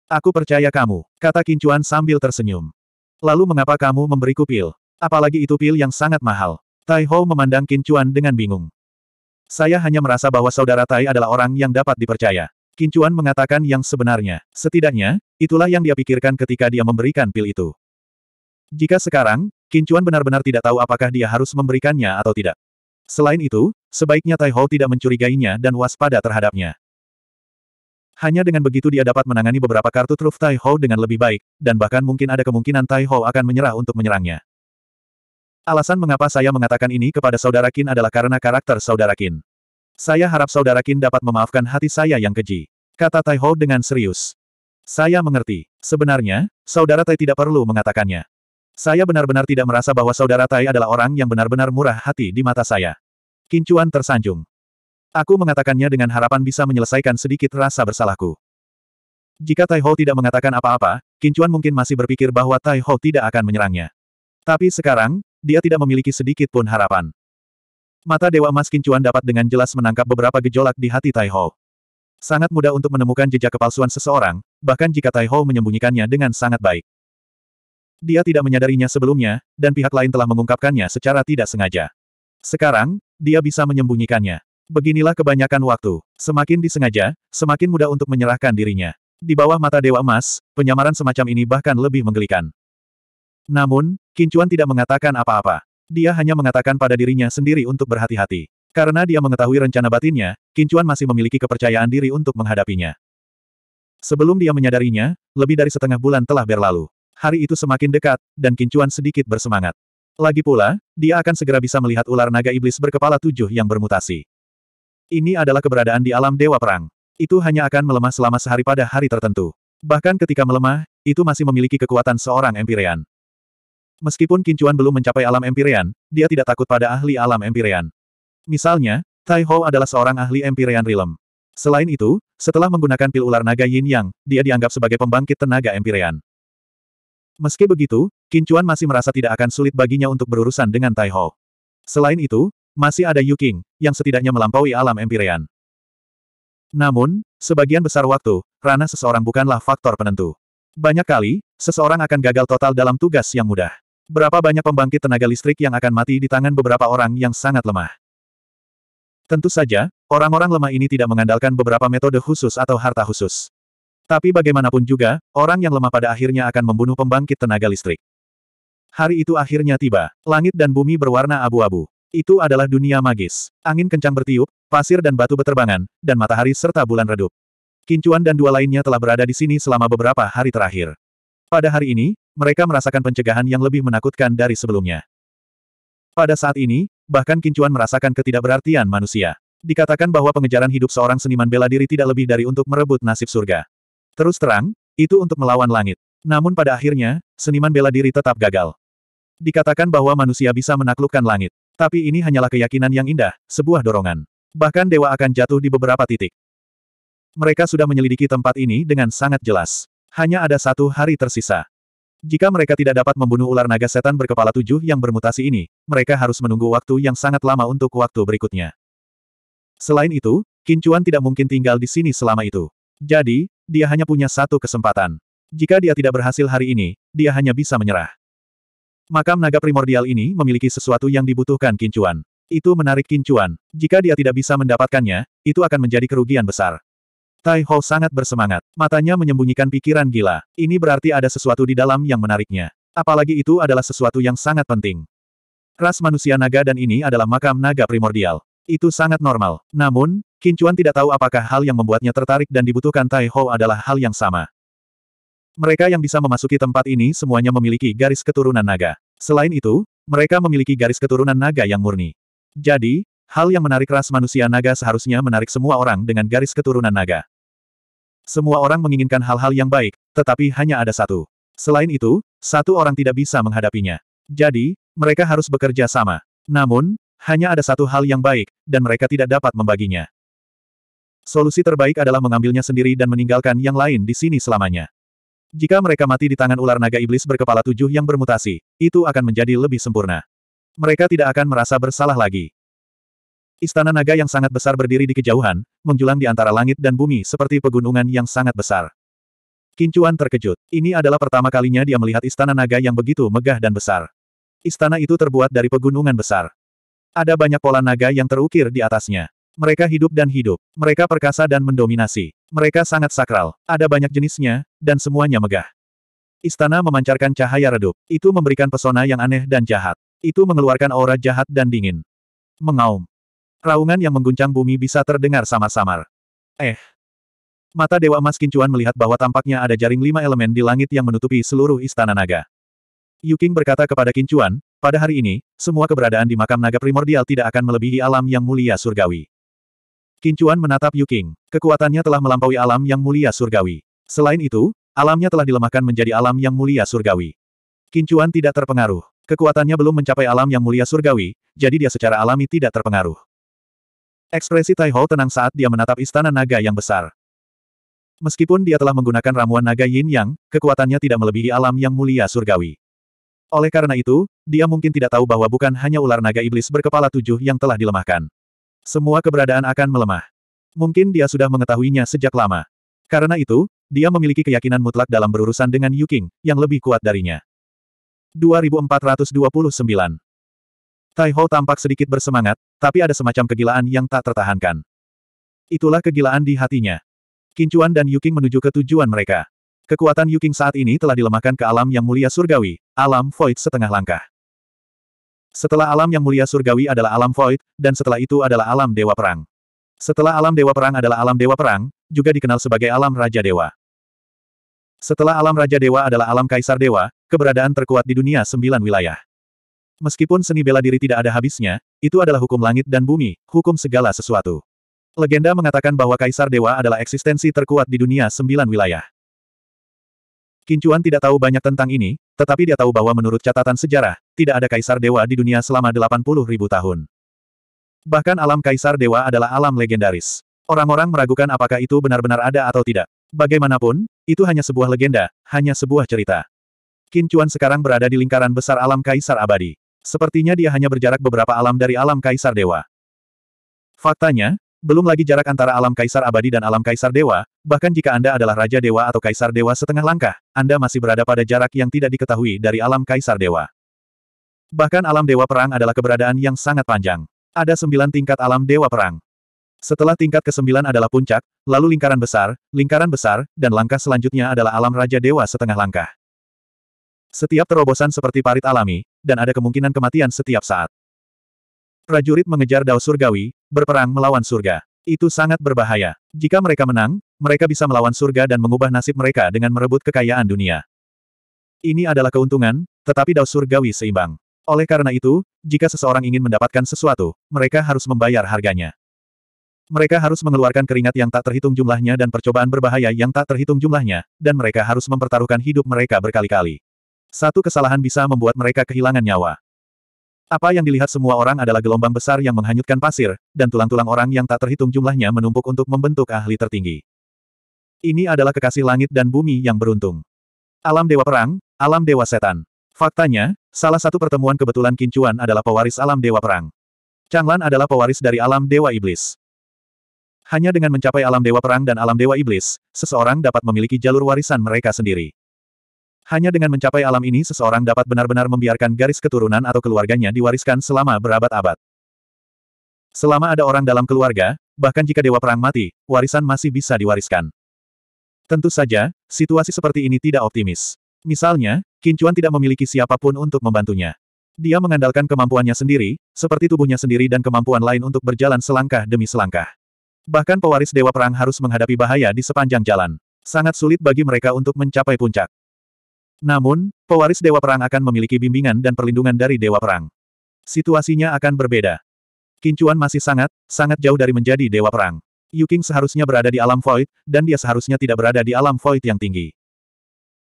Aku percaya kamu, kata Kincuan sambil tersenyum. Lalu mengapa kamu memberiku pil? Apalagi itu pil yang sangat mahal. Tai Ho memandang Qin Chuan dengan bingung. Saya hanya merasa bahwa saudara Tai adalah orang yang dapat dipercaya. Qin Chuan mengatakan yang sebenarnya. Setidaknya, itulah yang dia pikirkan ketika dia memberikan pil itu. Jika sekarang, Qin Chuan benar-benar tidak tahu apakah dia harus memberikannya atau tidak. Selain itu, sebaiknya Tai Ho tidak mencurigainya dan waspada terhadapnya. Hanya dengan begitu dia dapat menangani beberapa kartu truf Tai Ho dengan lebih baik, dan bahkan mungkin ada kemungkinan Tai Ho akan menyerah untuk menyerangnya. Alasan mengapa saya mengatakan ini kepada Saudara Qin adalah karena karakter Saudara Qin. Saya harap Saudara Qin dapat memaafkan hati saya yang keji. Kata Tai Ho dengan serius. Saya mengerti. Sebenarnya, Saudara Tai tidak perlu mengatakannya. Saya benar-benar tidak merasa bahwa Saudara Tai adalah orang yang benar-benar murah hati di mata saya. Kincuan tersanjung. Aku mengatakannya dengan harapan bisa menyelesaikan sedikit rasa bersalahku. Jika Tai Ho tidak mengatakan apa-apa, Kincuan mungkin masih berpikir bahwa Tai Ho tidak akan menyerangnya. Tapi sekarang, dia tidak memiliki sedikit pun harapan. Mata Dewa Emas Kincuan dapat dengan jelas menangkap beberapa gejolak di hati Tai Ho. Sangat mudah untuk menemukan jejak kepalsuan seseorang, bahkan jika Tai Ho menyembunyikannya dengan sangat baik. Dia tidak menyadarinya sebelumnya, dan pihak lain telah mengungkapkannya secara tidak sengaja. Sekarang, dia bisa menyembunyikannya. Beginilah kebanyakan waktu. Semakin disengaja, semakin mudah untuk menyerahkan dirinya. Di bawah mata Dewa Emas, penyamaran semacam ini bahkan lebih menggelikan. Namun, Kincuan tidak mengatakan apa-apa. Dia hanya mengatakan pada dirinya sendiri untuk berhati-hati. Karena dia mengetahui rencana batinnya, Kincuan masih memiliki kepercayaan diri untuk menghadapinya. Sebelum dia menyadarinya, lebih dari setengah bulan telah berlalu. Hari itu semakin dekat, dan Kincuan sedikit bersemangat. Lagi pula, dia akan segera bisa melihat ular naga iblis berkepala tujuh yang bermutasi. Ini adalah keberadaan di alam Dewa Perang. Itu hanya akan melemah selama sehari pada hari tertentu. Bahkan ketika melemah, itu masih memiliki kekuatan seorang Empirean. Meskipun Kincuan belum mencapai alam empirean, dia tidak takut pada ahli alam empirean. Misalnya, Tai Ho adalah seorang ahli empirean Rilem. Selain itu, setelah menggunakan pil ular naga yin yang, dia dianggap sebagai pembangkit tenaga empirean. Meski begitu, Kincuan masih merasa tidak akan sulit baginya untuk berurusan dengan Tai Ho. Selain itu, masih ada Yu King, yang setidaknya melampaui alam empirean. Namun, sebagian besar waktu, ranah seseorang bukanlah faktor penentu. Banyak kali, seseorang akan gagal total dalam tugas yang mudah. Berapa banyak pembangkit tenaga listrik yang akan mati di tangan beberapa orang yang sangat lemah? Tentu saja, orang-orang lemah ini tidak mengandalkan beberapa metode khusus atau harta khusus. Tapi bagaimanapun juga, orang yang lemah pada akhirnya akan membunuh pembangkit tenaga listrik. Hari itu akhirnya tiba. Langit dan bumi berwarna abu-abu. Itu adalah dunia magis. Angin kencang bertiup, pasir dan batu beterbangan, dan matahari serta bulan redup. Kincuan dan dua lainnya telah berada di sini selama beberapa hari terakhir. Pada hari ini, mereka merasakan pencegahan yang lebih menakutkan dari sebelumnya. Pada saat ini, bahkan Kincuan merasakan ketidakberartian manusia. Dikatakan bahwa pengejaran hidup seorang seniman bela diri tidak lebih dari untuk merebut nasib surga. Terus terang, itu untuk melawan langit. Namun pada akhirnya, seniman bela diri tetap gagal. Dikatakan bahwa manusia bisa menaklukkan langit. Tapi ini hanyalah keyakinan yang indah, sebuah dorongan. Bahkan dewa akan jatuh di beberapa titik. Mereka sudah menyelidiki tempat ini dengan sangat jelas. Hanya ada satu hari tersisa. Jika mereka tidak dapat membunuh ular naga setan berkepala tujuh yang bermutasi ini, mereka harus menunggu waktu yang sangat lama untuk waktu berikutnya. Selain itu, Kincuan tidak mungkin tinggal di sini selama itu. Jadi, dia hanya punya satu kesempatan. Jika dia tidak berhasil hari ini, dia hanya bisa menyerah. Makam naga primordial ini memiliki sesuatu yang dibutuhkan Kincuan. Itu menarik Kincuan. Jika dia tidak bisa mendapatkannya, itu akan menjadi kerugian besar. Tai Ho sangat bersemangat. Matanya menyembunyikan pikiran gila. Ini berarti ada sesuatu di dalam yang menariknya. Apalagi itu adalah sesuatu yang sangat penting. Ras manusia naga dan ini adalah makam naga primordial. Itu sangat normal. Namun, Kincuan tidak tahu apakah hal yang membuatnya tertarik dan dibutuhkan Tai Ho adalah hal yang sama. Mereka yang bisa memasuki tempat ini semuanya memiliki garis keturunan naga. Selain itu, mereka memiliki garis keturunan naga yang murni. Jadi, hal yang menarik ras manusia naga seharusnya menarik semua orang dengan garis keturunan naga. Semua orang menginginkan hal-hal yang baik, tetapi hanya ada satu. Selain itu, satu orang tidak bisa menghadapinya. Jadi, mereka harus bekerja sama. Namun, hanya ada satu hal yang baik, dan mereka tidak dapat membaginya. Solusi terbaik adalah mengambilnya sendiri dan meninggalkan yang lain di sini selamanya. Jika mereka mati di tangan ular naga iblis berkepala tujuh yang bermutasi, itu akan menjadi lebih sempurna. Mereka tidak akan merasa bersalah lagi. Istana naga yang sangat besar berdiri di kejauhan, menjulang di antara langit dan bumi seperti pegunungan yang sangat besar. Kincuan terkejut. Ini adalah pertama kalinya dia melihat istana naga yang begitu megah dan besar. Istana itu terbuat dari pegunungan besar. Ada banyak pola naga yang terukir di atasnya. Mereka hidup dan hidup. Mereka perkasa dan mendominasi. Mereka sangat sakral. Ada banyak jenisnya, dan semuanya megah. Istana memancarkan cahaya redup. Itu memberikan pesona yang aneh dan jahat. Itu mengeluarkan aura jahat dan dingin. Mengaum. Raungan yang mengguncang bumi bisa terdengar samar-samar. Eh. Mata Dewa Mas Kincuan melihat bahwa tampaknya ada jaring lima elemen di langit yang menutupi seluruh istana naga. Yuking berkata kepada Kincuan, pada hari ini, semua keberadaan di makam naga primordial tidak akan melebihi alam yang mulia surgawi. Kincuan menatap Yuking. Kekuatannya telah melampaui alam yang mulia surgawi. Selain itu, alamnya telah dilemahkan menjadi alam yang mulia surgawi. Kincuan tidak terpengaruh. Kekuatannya belum mencapai alam yang mulia surgawi, jadi dia secara alami tidak terpengaruh. Ekspresi Tai Ho tenang saat dia menatap istana naga yang besar. Meskipun dia telah menggunakan ramuan naga yin yang, kekuatannya tidak melebihi alam yang mulia surgawi. Oleh karena itu, dia mungkin tidak tahu bahwa bukan hanya ular naga iblis berkepala tujuh yang telah dilemahkan. Semua keberadaan akan melemah. Mungkin dia sudah mengetahuinya sejak lama. Karena itu, dia memiliki keyakinan mutlak dalam berurusan dengan Yu Qing, yang lebih kuat darinya. 2429 Tai Ho tampak sedikit bersemangat, tapi ada semacam kegilaan yang tak tertahankan. Itulah kegilaan di hatinya. Kincuan dan Yuking menuju ke tujuan mereka. Kekuatan Yuking saat ini telah dilemahkan ke alam yang mulia surgawi, alam void setengah langkah. Setelah alam yang mulia surgawi adalah alam void, dan setelah itu adalah alam dewa perang. Setelah alam dewa perang adalah alam dewa perang, juga dikenal sebagai alam raja dewa. Setelah alam raja dewa adalah alam kaisar dewa, keberadaan terkuat di dunia sembilan wilayah. Meskipun seni bela diri tidak ada habisnya, itu adalah hukum langit dan bumi, hukum segala sesuatu. Legenda mengatakan bahwa Kaisar Dewa adalah eksistensi terkuat di dunia sembilan wilayah. Kincuan tidak tahu banyak tentang ini, tetapi dia tahu bahwa menurut catatan sejarah, tidak ada Kaisar Dewa di dunia selama 80 ribu tahun. Bahkan alam Kaisar Dewa adalah alam legendaris. Orang-orang meragukan apakah itu benar-benar ada atau tidak. Bagaimanapun, itu hanya sebuah legenda, hanya sebuah cerita. Kincuan sekarang berada di lingkaran besar alam Kaisar Abadi. Sepertinya dia hanya berjarak beberapa alam dari alam Kaisar Dewa. Faktanya, belum lagi jarak antara alam Kaisar Abadi dan alam Kaisar Dewa, bahkan jika Anda adalah Raja Dewa atau Kaisar Dewa setengah langkah, Anda masih berada pada jarak yang tidak diketahui dari alam Kaisar Dewa. Bahkan alam Dewa Perang adalah keberadaan yang sangat panjang. Ada sembilan tingkat alam Dewa Perang. Setelah tingkat ke-9 adalah puncak, lalu lingkaran besar, lingkaran besar, dan langkah selanjutnya adalah alam Raja Dewa setengah langkah. Setiap terobosan seperti parit alami, dan ada kemungkinan kematian setiap saat. Prajurit mengejar Dao Surgawi, berperang melawan surga. Itu sangat berbahaya. Jika mereka menang, mereka bisa melawan surga dan mengubah nasib mereka dengan merebut kekayaan dunia. Ini adalah keuntungan, tetapi Dao Surgawi seimbang. Oleh karena itu, jika seseorang ingin mendapatkan sesuatu, mereka harus membayar harganya. Mereka harus mengeluarkan keringat yang tak terhitung jumlahnya dan percobaan berbahaya yang tak terhitung jumlahnya, dan mereka harus mempertaruhkan hidup mereka berkali-kali. Satu kesalahan bisa membuat mereka kehilangan nyawa. Apa yang dilihat semua orang adalah gelombang besar yang menghanyutkan pasir, dan tulang-tulang orang yang tak terhitung jumlahnya menumpuk untuk membentuk ahli tertinggi. Ini adalah kekasih langit dan bumi yang beruntung. Alam Dewa Perang, Alam Dewa Setan. Faktanya, salah satu pertemuan kebetulan Kincuan adalah pewaris Alam Dewa Perang. Changlan adalah pewaris dari Alam Dewa Iblis. Hanya dengan mencapai Alam Dewa Perang dan Alam Dewa Iblis, seseorang dapat memiliki jalur warisan mereka sendiri. Hanya dengan mencapai alam ini seseorang dapat benar-benar membiarkan garis keturunan atau keluarganya diwariskan selama berabad-abad. Selama ada orang dalam keluarga, bahkan jika Dewa Perang mati, warisan masih bisa diwariskan. Tentu saja, situasi seperti ini tidak optimis. Misalnya, Kincuan tidak memiliki siapapun untuk membantunya. Dia mengandalkan kemampuannya sendiri, seperti tubuhnya sendiri dan kemampuan lain untuk berjalan selangkah demi selangkah. Bahkan pewaris Dewa Perang harus menghadapi bahaya di sepanjang jalan. Sangat sulit bagi mereka untuk mencapai puncak. Namun, pewaris Dewa Perang akan memiliki bimbingan dan perlindungan dari Dewa Perang. Situasinya akan berbeda. Kincuan masih sangat, sangat jauh dari menjadi Dewa Perang. Yuking seharusnya berada di alam void, dan dia seharusnya tidak berada di alam void yang tinggi.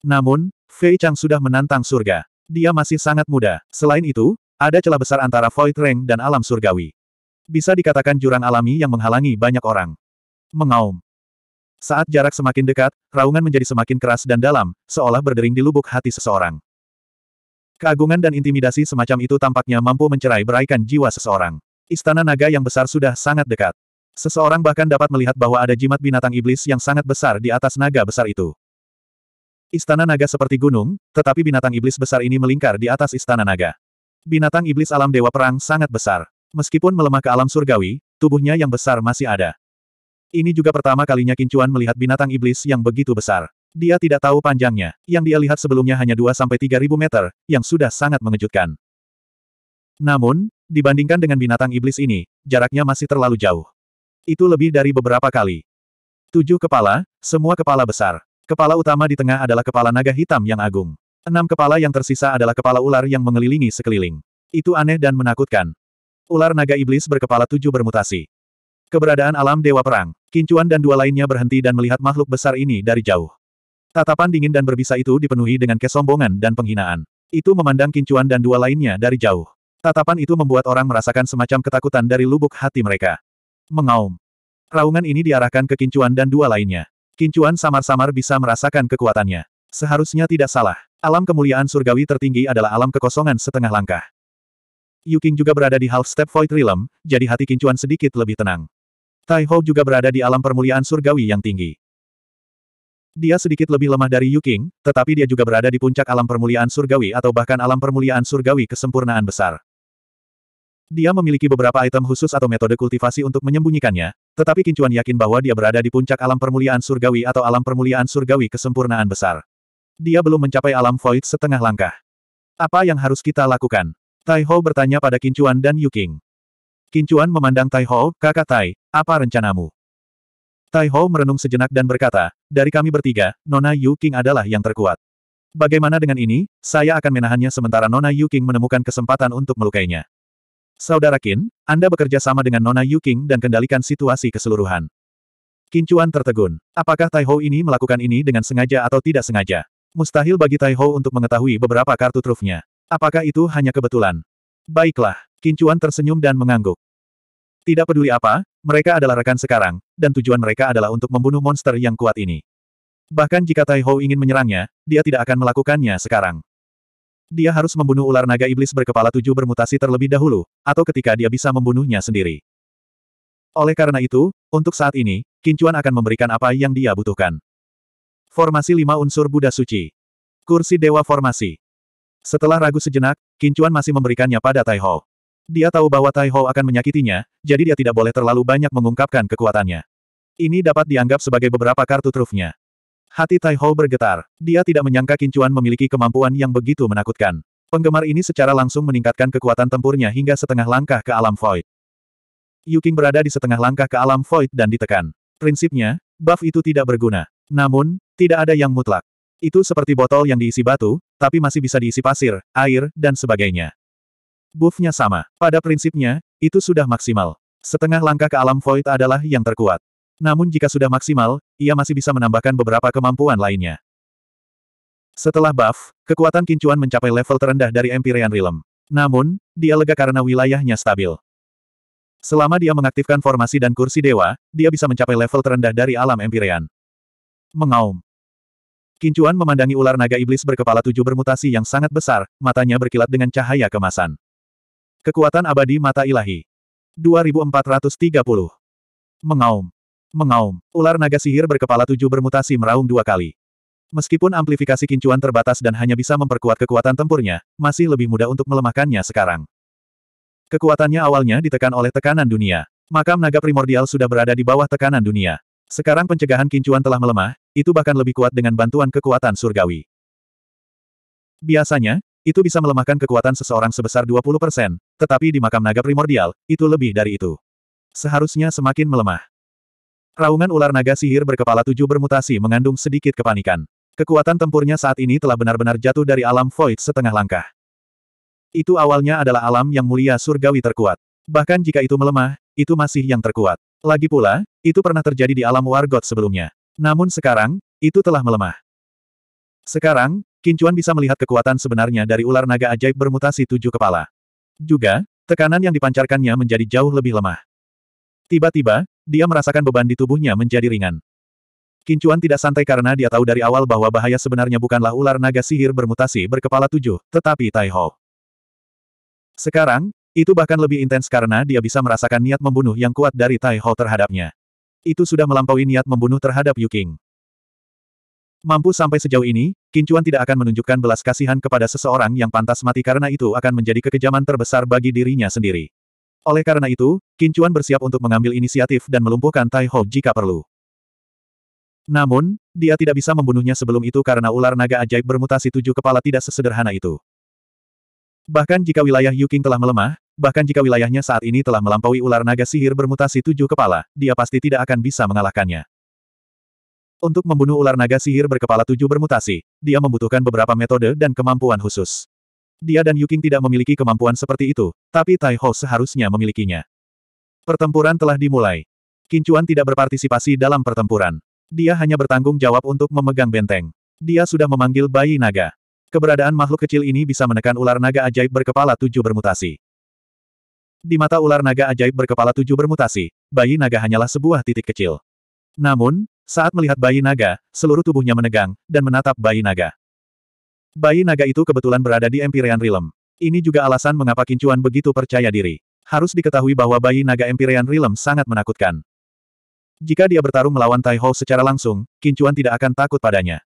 Namun, Fei Chang sudah menantang surga. Dia masih sangat muda. Selain itu, ada celah besar antara void rank dan alam surgawi. Bisa dikatakan jurang alami yang menghalangi banyak orang. Mengaum. Saat jarak semakin dekat, raungan menjadi semakin keras dan dalam, seolah berdering di lubuk hati seseorang. Keagungan dan intimidasi semacam itu tampaknya mampu mencerai beraikan jiwa seseorang. Istana naga yang besar sudah sangat dekat. Seseorang bahkan dapat melihat bahwa ada jimat binatang iblis yang sangat besar di atas naga besar itu. Istana naga seperti gunung, tetapi binatang iblis besar ini melingkar di atas istana naga. Binatang iblis alam dewa perang sangat besar. Meskipun melemah ke alam surgawi, tubuhnya yang besar masih ada. Ini juga pertama kalinya Kincuan melihat binatang iblis yang begitu besar. Dia tidak tahu panjangnya, yang dia lihat sebelumnya hanya 2-3 ribu meter, yang sudah sangat mengejutkan. Namun, dibandingkan dengan binatang iblis ini, jaraknya masih terlalu jauh. Itu lebih dari beberapa kali. Tujuh kepala, semua kepala besar. Kepala utama di tengah adalah kepala naga hitam yang agung. Enam kepala yang tersisa adalah kepala ular yang mengelilingi sekeliling. Itu aneh dan menakutkan. Ular naga iblis berkepala tujuh bermutasi. Keberadaan alam Dewa Perang, Kincuan dan dua lainnya berhenti dan melihat makhluk besar ini dari jauh. Tatapan dingin dan berbisa itu dipenuhi dengan kesombongan dan penghinaan. Itu memandang Kincuan dan dua lainnya dari jauh. Tatapan itu membuat orang merasakan semacam ketakutan dari lubuk hati mereka. Mengaum. Raungan ini diarahkan ke Kincuan dan dua lainnya. Kincuan samar-samar bisa merasakan kekuatannya. Seharusnya tidak salah. Alam kemuliaan surgawi tertinggi adalah alam kekosongan setengah langkah. Yuking juga berada di half step void realm, jadi hati Kincuan sedikit lebih tenang. Tai Ho juga berada di alam permuliaan surgawi yang tinggi. Dia sedikit lebih lemah dari Yu Qing, tetapi dia juga berada di puncak alam permuliaan surgawi atau bahkan alam permuliaan surgawi kesempurnaan besar. Dia memiliki beberapa item khusus atau metode kultivasi untuk menyembunyikannya, tetapi Kincuan yakin bahwa dia berada di puncak alam permuliaan surgawi atau alam permuliaan surgawi kesempurnaan besar. Dia belum mencapai alam void setengah langkah. Apa yang harus kita lakukan? Tai Ho bertanya pada Kincuan dan Yu Qing. Kincuan memandang Tai Ho, kakak Tai, apa rencanamu? Tai Ho merenung sejenak dan berkata, dari kami bertiga, Nona Yu King adalah yang terkuat. Bagaimana dengan ini, saya akan menahannya sementara Nona Yu King menemukan kesempatan untuk melukainya. Saudara Qin, Anda bekerja sama dengan Nona Yu King dan kendalikan situasi keseluruhan. Kincuan tertegun. Apakah Tai Ho ini melakukan ini dengan sengaja atau tidak sengaja? Mustahil bagi Tai Ho untuk mengetahui beberapa kartu trufnya. Apakah itu hanya kebetulan? Baiklah. Kincuan tersenyum dan mengangguk. Tidak peduli apa, mereka adalah rekan sekarang, dan tujuan mereka adalah untuk membunuh monster yang kuat ini. Bahkan jika Tai Ho ingin menyerangnya, dia tidak akan melakukannya sekarang. Dia harus membunuh ular naga iblis berkepala tujuh bermutasi terlebih dahulu, atau ketika dia bisa membunuhnya sendiri. Oleh karena itu, untuk saat ini, Kincuan akan memberikan apa yang dia butuhkan. Formasi lima unsur Buddha Suci. Kursi Dewa Formasi. Setelah ragu sejenak, Kincuan masih memberikannya pada Tai Ho. Dia tahu bahwa Tai Ho akan menyakitinya, jadi dia tidak boleh terlalu banyak mengungkapkan kekuatannya. Ini dapat dianggap sebagai beberapa kartu trufnya. Hati Tai Ho bergetar. Dia tidak menyangka Kincuan memiliki kemampuan yang begitu menakutkan. Penggemar ini secara langsung meningkatkan kekuatan tempurnya hingga setengah langkah ke alam void. Yuking berada di setengah langkah ke alam void dan ditekan. Prinsipnya, buff itu tidak berguna. Namun, tidak ada yang mutlak. Itu seperti botol yang diisi batu, tapi masih bisa diisi pasir, air, dan sebagainya. Buffnya sama. Pada prinsipnya, itu sudah maksimal. Setengah langkah ke alam void adalah yang terkuat. Namun jika sudah maksimal, ia masih bisa menambahkan beberapa kemampuan lainnya. Setelah buff, kekuatan Kincuan mencapai level terendah dari Empyrean Realm. Namun, dia lega karena wilayahnya stabil. Selama dia mengaktifkan formasi dan kursi dewa, dia bisa mencapai level terendah dari alam Empyrean. Mengaum. Kincuan memandangi ular naga iblis berkepala tujuh bermutasi yang sangat besar, matanya berkilat dengan cahaya kemasan. Kekuatan abadi mata ilahi. 2430. Mengaum. Mengaum. Ular naga sihir berkepala tujuh bermutasi meraung dua kali. Meskipun amplifikasi kincuan terbatas dan hanya bisa memperkuat kekuatan tempurnya, masih lebih mudah untuk melemahkannya sekarang. Kekuatannya awalnya ditekan oleh tekanan dunia. Makam naga primordial sudah berada di bawah tekanan dunia. Sekarang pencegahan kincuan telah melemah, itu bahkan lebih kuat dengan bantuan kekuatan surgawi. Biasanya, itu bisa melemahkan kekuatan seseorang sebesar 20%, tetapi di makam naga primordial, itu lebih dari itu. Seharusnya semakin melemah. Raungan ular naga sihir berkepala tujuh bermutasi mengandung sedikit kepanikan. Kekuatan tempurnya saat ini telah benar-benar jatuh dari alam void setengah langkah. Itu awalnya adalah alam yang mulia surgawi terkuat. Bahkan jika itu melemah, itu masih yang terkuat. Lagi pula, itu pernah terjadi di alam wargot sebelumnya. Namun sekarang, itu telah melemah. Sekarang, Kincuan bisa melihat kekuatan sebenarnya dari ular naga ajaib bermutasi tujuh kepala. Juga, tekanan yang dipancarkannya menjadi jauh lebih lemah. Tiba-tiba, dia merasakan beban di tubuhnya menjadi ringan. Kincuan tidak santai karena dia tahu dari awal bahwa bahaya sebenarnya bukanlah ular naga sihir bermutasi berkepala tujuh, tetapi Tai Ho. Sekarang, itu bahkan lebih intens karena dia bisa merasakan niat membunuh yang kuat dari Tai Ho terhadapnya. Itu sudah melampaui niat membunuh terhadap Yuking. Mampu sampai sejauh ini, Kincuan tidak akan menunjukkan belas kasihan kepada seseorang yang pantas mati karena itu akan menjadi kekejaman terbesar bagi dirinya sendiri. Oleh karena itu, Kincuan bersiap untuk mengambil inisiatif dan melumpuhkan Tai Ho jika perlu. Namun, dia tidak bisa membunuhnya sebelum itu karena ular naga ajaib bermutasi tujuh kepala tidak sesederhana itu. Bahkan jika wilayah Yuking telah melemah, bahkan jika wilayahnya saat ini telah melampaui ular naga sihir bermutasi tujuh kepala, dia pasti tidak akan bisa mengalahkannya. Untuk membunuh ular naga sihir berkepala tujuh bermutasi, dia membutuhkan beberapa metode dan kemampuan khusus. Dia dan Yuking tidak memiliki kemampuan seperti itu, tapi Tai Ho seharusnya memilikinya. Pertempuran telah dimulai. Kincuan tidak berpartisipasi dalam pertempuran. Dia hanya bertanggung jawab untuk memegang benteng. Dia sudah memanggil bayi naga. Keberadaan makhluk kecil ini bisa menekan ular naga ajaib berkepala tujuh bermutasi. Di mata ular naga ajaib berkepala tujuh bermutasi, bayi naga hanyalah sebuah titik kecil. Namun, saat melihat bayi naga, seluruh tubuhnya menegang, dan menatap bayi naga. Bayi naga itu kebetulan berada di Empyrean Realm. Ini juga alasan mengapa Kincuan begitu percaya diri. Harus diketahui bahwa bayi naga Empyrean Realm sangat menakutkan. Jika dia bertarung melawan Tai Ho secara langsung, Kincuan tidak akan takut padanya.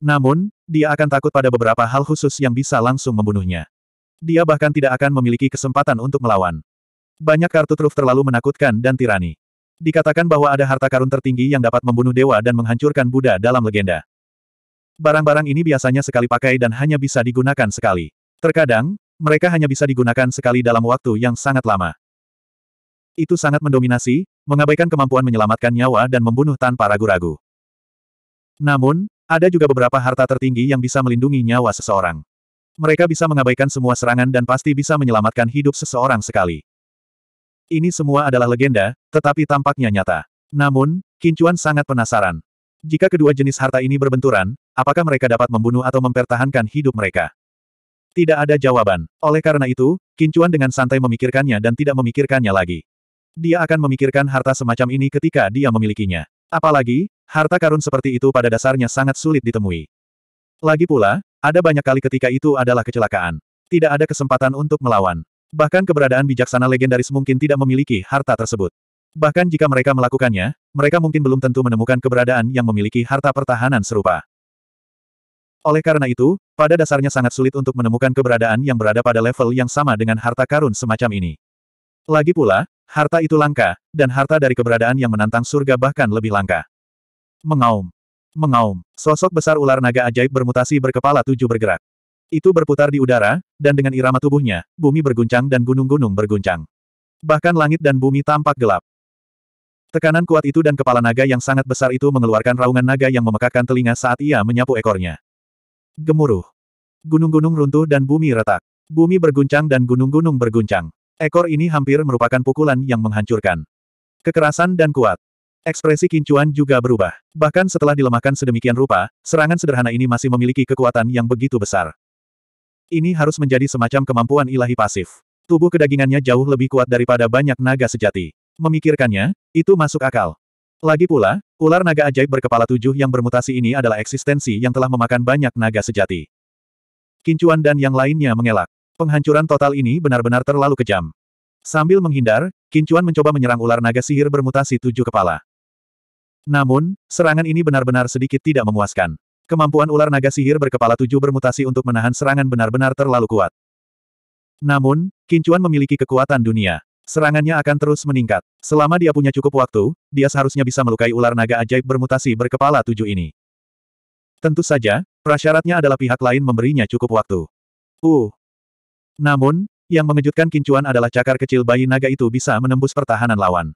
Namun, dia akan takut pada beberapa hal khusus yang bisa langsung membunuhnya. Dia bahkan tidak akan memiliki kesempatan untuk melawan. Banyak kartu truf terlalu menakutkan dan tirani. Dikatakan bahwa ada harta karun tertinggi yang dapat membunuh dewa dan menghancurkan Buddha dalam legenda. Barang-barang ini biasanya sekali pakai dan hanya bisa digunakan sekali. Terkadang, mereka hanya bisa digunakan sekali dalam waktu yang sangat lama. Itu sangat mendominasi, mengabaikan kemampuan menyelamatkan nyawa dan membunuh tanpa ragu-ragu. Namun, ada juga beberapa harta tertinggi yang bisa melindungi nyawa seseorang. Mereka bisa mengabaikan semua serangan dan pasti bisa menyelamatkan hidup seseorang sekali. Ini semua adalah legenda, tetapi tampaknya nyata. Namun, Kincuan sangat penasaran. Jika kedua jenis harta ini berbenturan, apakah mereka dapat membunuh atau mempertahankan hidup mereka? Tidak ada jawaban. Oleh karena itu, Kincuan dengan santai memikirkannya dan tidak memikirkannya lagi. Dia akan memikirkan harta semacam ini ketika dia memilikinya. Apalagi, harta karun seperti itu pada dasarnya sangat sulit ditemui. Lagi pula, ada banyak kali ketika itu adalah kecelakaan. Tidak ada kesempatan untuk melawan. Bahkan keberadaan bijaksana legendaris mungkin tidak memiliki harta tersebut. Bahkan jika mereka melakukannya, mereka mungkin belum tentu menemukan keberadaan yang memiliki harta pertahanan serupa. Oleh karena itu, pada dasarnya sangat sulit untuk menemukan keberadaan yang berada pada level yang sama dengan harta karun semacam ini. Lagi pula, harta itu langka, dan harta dari keberadaan yang menantang surga bahkan lebih langka. Mengaum. Mengaum. Sosok besar ular naga ajaib bermutasi berkepala tujuh bergerak. Itu berputar di udara, dan dengan irama tubuhnya, bumi berguncang dan gunung-gunung berguncang. Bahkan langit dan bumi tampak gelap. Tekanan kuat itu dan kepala naga yang sangat besar itu mengeluarkan raungan naga yang memekakkan telinga saat ia menyapu ekornya. Gemuruh. Gunung-gunung runtuh dan bumi retak. Bumi berguncang dan gunung-gunung berguncang. Ekor ini hampir merupakan pukulan yang menghancurkan. Kekerasan dan kuat. Ekspresi Kincuan juga berubah. Bahkan setelah dilemahkan sedemikian rupa, serangan sederhana ini masih memiliki kekuatan yang begitu besar. Ini harus menjadi semacam kemampuan ilahi pasif. Tubuh kedagingannya jauh lebih kuat daripada banyak naga sejati. Memikirkannya, itu masuk akal. Lagi pula, ular naga ajaib berkepala tujuh yang bermutasi ini adalah eksistensi yang telah memakan banyak naga sejati. Kincuan dan yang lainnya mengelak. Penghancuran total ini benar-benar terlalu kejam. Sambil menghindar, Kincuan mencoba menyerang ular naga sihir bermutasi tujuh kepala. Namun, serangan ini benar-benar sedikit tidak memuaskan. Kemampuan ular naga sihir berkepala tujuh bermutasi untuk menahan serangan benar-benar terlalu kuat. Namun, Kincuan memiliki kekuatan dunia. Serangannya akan terus meningkat. Selama dia punya cukup waktu, dia seharusnya bisa melukai ular naga ajaib bermutasi berkepala tujuh ini. Tentu saja, prasyaratnya adalah pihak lain memberinya cukup waktu. Uh. Namun, yang mengejutkan Kincuan adalah cakar kecil bayi naga itu bisa menembus pertahanan lawan.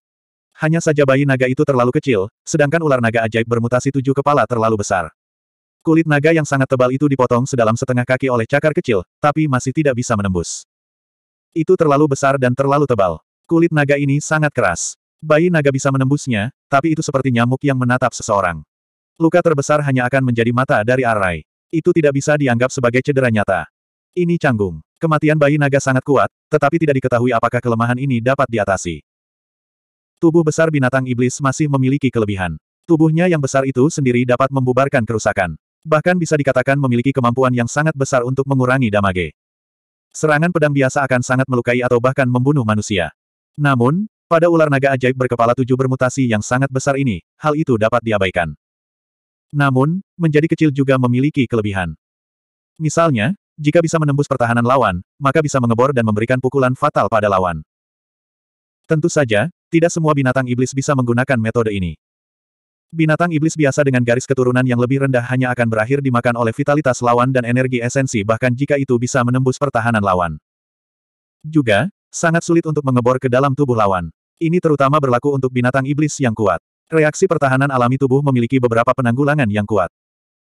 Hanya saja bayi naga itu terlalu kecil, sedangkan ular naga ajaib bermutasi tujuh kepala terlalu besar. Kulit naga yang sangat tebal itu dipotong sedalam setengah kaki oleh cakar kecil, tapi masih tidak bisa menembus. Itu terlalu besar dan terlalu tebal. Kulit naga ini sangat keras. Bayi naga bisa menembusnya, tapi itu seperti nyamuk yang menatap seseorang. Luka terbesar hanya akan menjadi mata dari Arai. Itu tidak bisa dianggap sebagai cedera nyata. Ini canggung. Kematian bayi naga sangat kuat, tetapi tidak diketahui apakah kelemahan ini dapat diatasi. Tubuh besar binatang iblis masih memiliki kelebihan. Tubuhnya yang besar itu sendiri dapat membubarkan kerusakan. Bahkan bisa dikatakan memiliki kemampuan yang sangat besar untuk mengurangi damage. Serangan pedang biasa akan sangat melukai atau bahkan membunuh manusia. Namun, pada ular naga ajaib berkepala tujuh bermutasi yang sangat besar ini, hal itu dapat diabaikan. Namun, menjadi kecil juga memiliki kelebihan. Misalnya, jika bisa menembus pertahanan lawan, maka bisa mengebor dan memberikan pukulan fatal pada lawan. Tentu saja, tidak semua binatang iblis bisa menggunakan metode ini. Binatang iblis biasa dengan garis keturunan yang lebih rendah hanya akan berakhir dimakan oleh vitalitas lawan dan energi esensi bahkan jika itu bisa menembus pertahanan lawan. Juga, sangat sulit untuk mengebor ke dalam tubuh lawan. Ini terutama berlaku untuk binatang iblis yang kuat. Reaksi pertahanan alami tubuh memiliki beberapa penanggulangan yang kuat.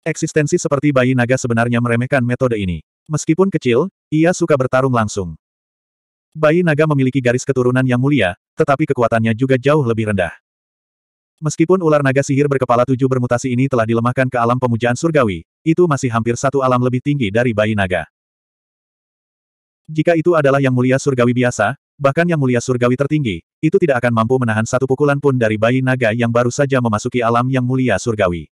Eksistensi seperti bayi naga sebenarnya meremehkan metode ini. Meskipun kecil, ia suka bertarung langsung. Bayi naga memiliki garis keturunan yang mulia, tetapi kekuatannya juga jauh lebih rendah. Meskipun ular naga sihir berkepala tujuh bermutasi ini telah dilemahkan ke alam pemujaan surgawi, itu masih hampir satu alam lebih tinggi dari bayi naga. Jika itu adalah yang mulia surgawi biasa, bahkan yang mulia surgawi tertinggi, itu tidak akan mampu menahan satu pukulan pun dari bayi naga yang baru saja memasuki alam yang mulia surgawi.